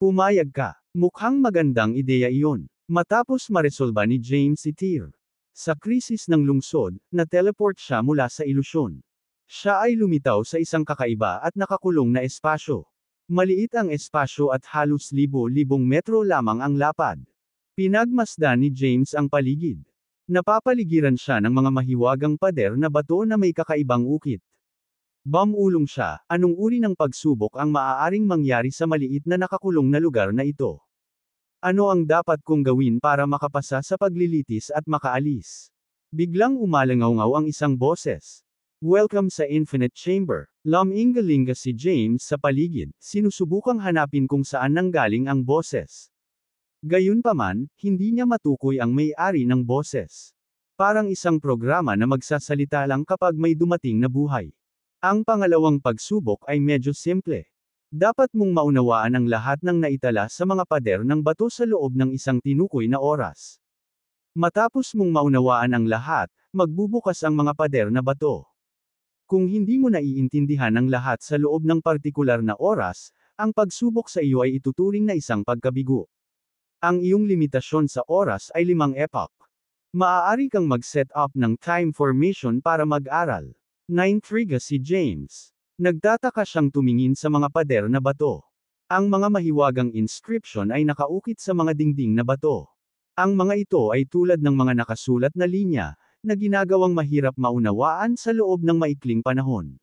Speaker 1: Pumayag ka. Mukhang magandang ideya iyon. Matapos maresolba ni James Itir. Sa krisis ng lungsod, na-teleport siya mula sa ilusyon. Siya ay lumitaw sa isang kakaiba at nakakulong na espasyo. Maliit ang espasyo at halos libo-libong metro lamang ang lapad. Pinagmasdan ni James ang paligid. Napapaligiran siya ng mga mahiwagang pader na bato na may kakaibang ukit. Bamulong siya, anong uri ng pagsubok ang maaaring mangyari sa maliit na nakakulong na lugar na ito? Ano ang dapat kong gawin para makapasa sa paglilitis at makaalis? Biglang umalangaw ang isang boses. Welcome sa Infinite Chamber. Lamingalinga si James sa paligid, sinusubukang hanapin kung saan nanggaling ang boses. Gayunpaman, hindi niya matukoy ang may-ari ng boses. Parang isang programa na magsasalita lang kapag may dumating na buhay. Ang pangalawang pagsubok ay medyo simple. Dapat mong maunawaan ang lahat ng naitala sa mga pader ng bato sa loob ng isang tinukoy na oras. Matapos mong maunawaan ang lahat, magbubukas ang mga pader na bato. Kung hindi mo naiintindihan ang lahat sa loob ng partikular na oras, ang pagsubok sa iyo ay ituturing na isang pagkabigo. Ang iyong limitasyon sa oras ay limang epoch. Maaari kang mag-set up ng time formation para mag-aral. Naintriga si James. Nagtataka siyang tumingin sa mga pader na bato. Ang mga mahiwagang inscription ay nakaukit sa mga dingding na bato. Ang mga ito ay tulad ng mga nakasulat na linya, na ginagawang mahirap maunawaan sa loob ng maikling panahon.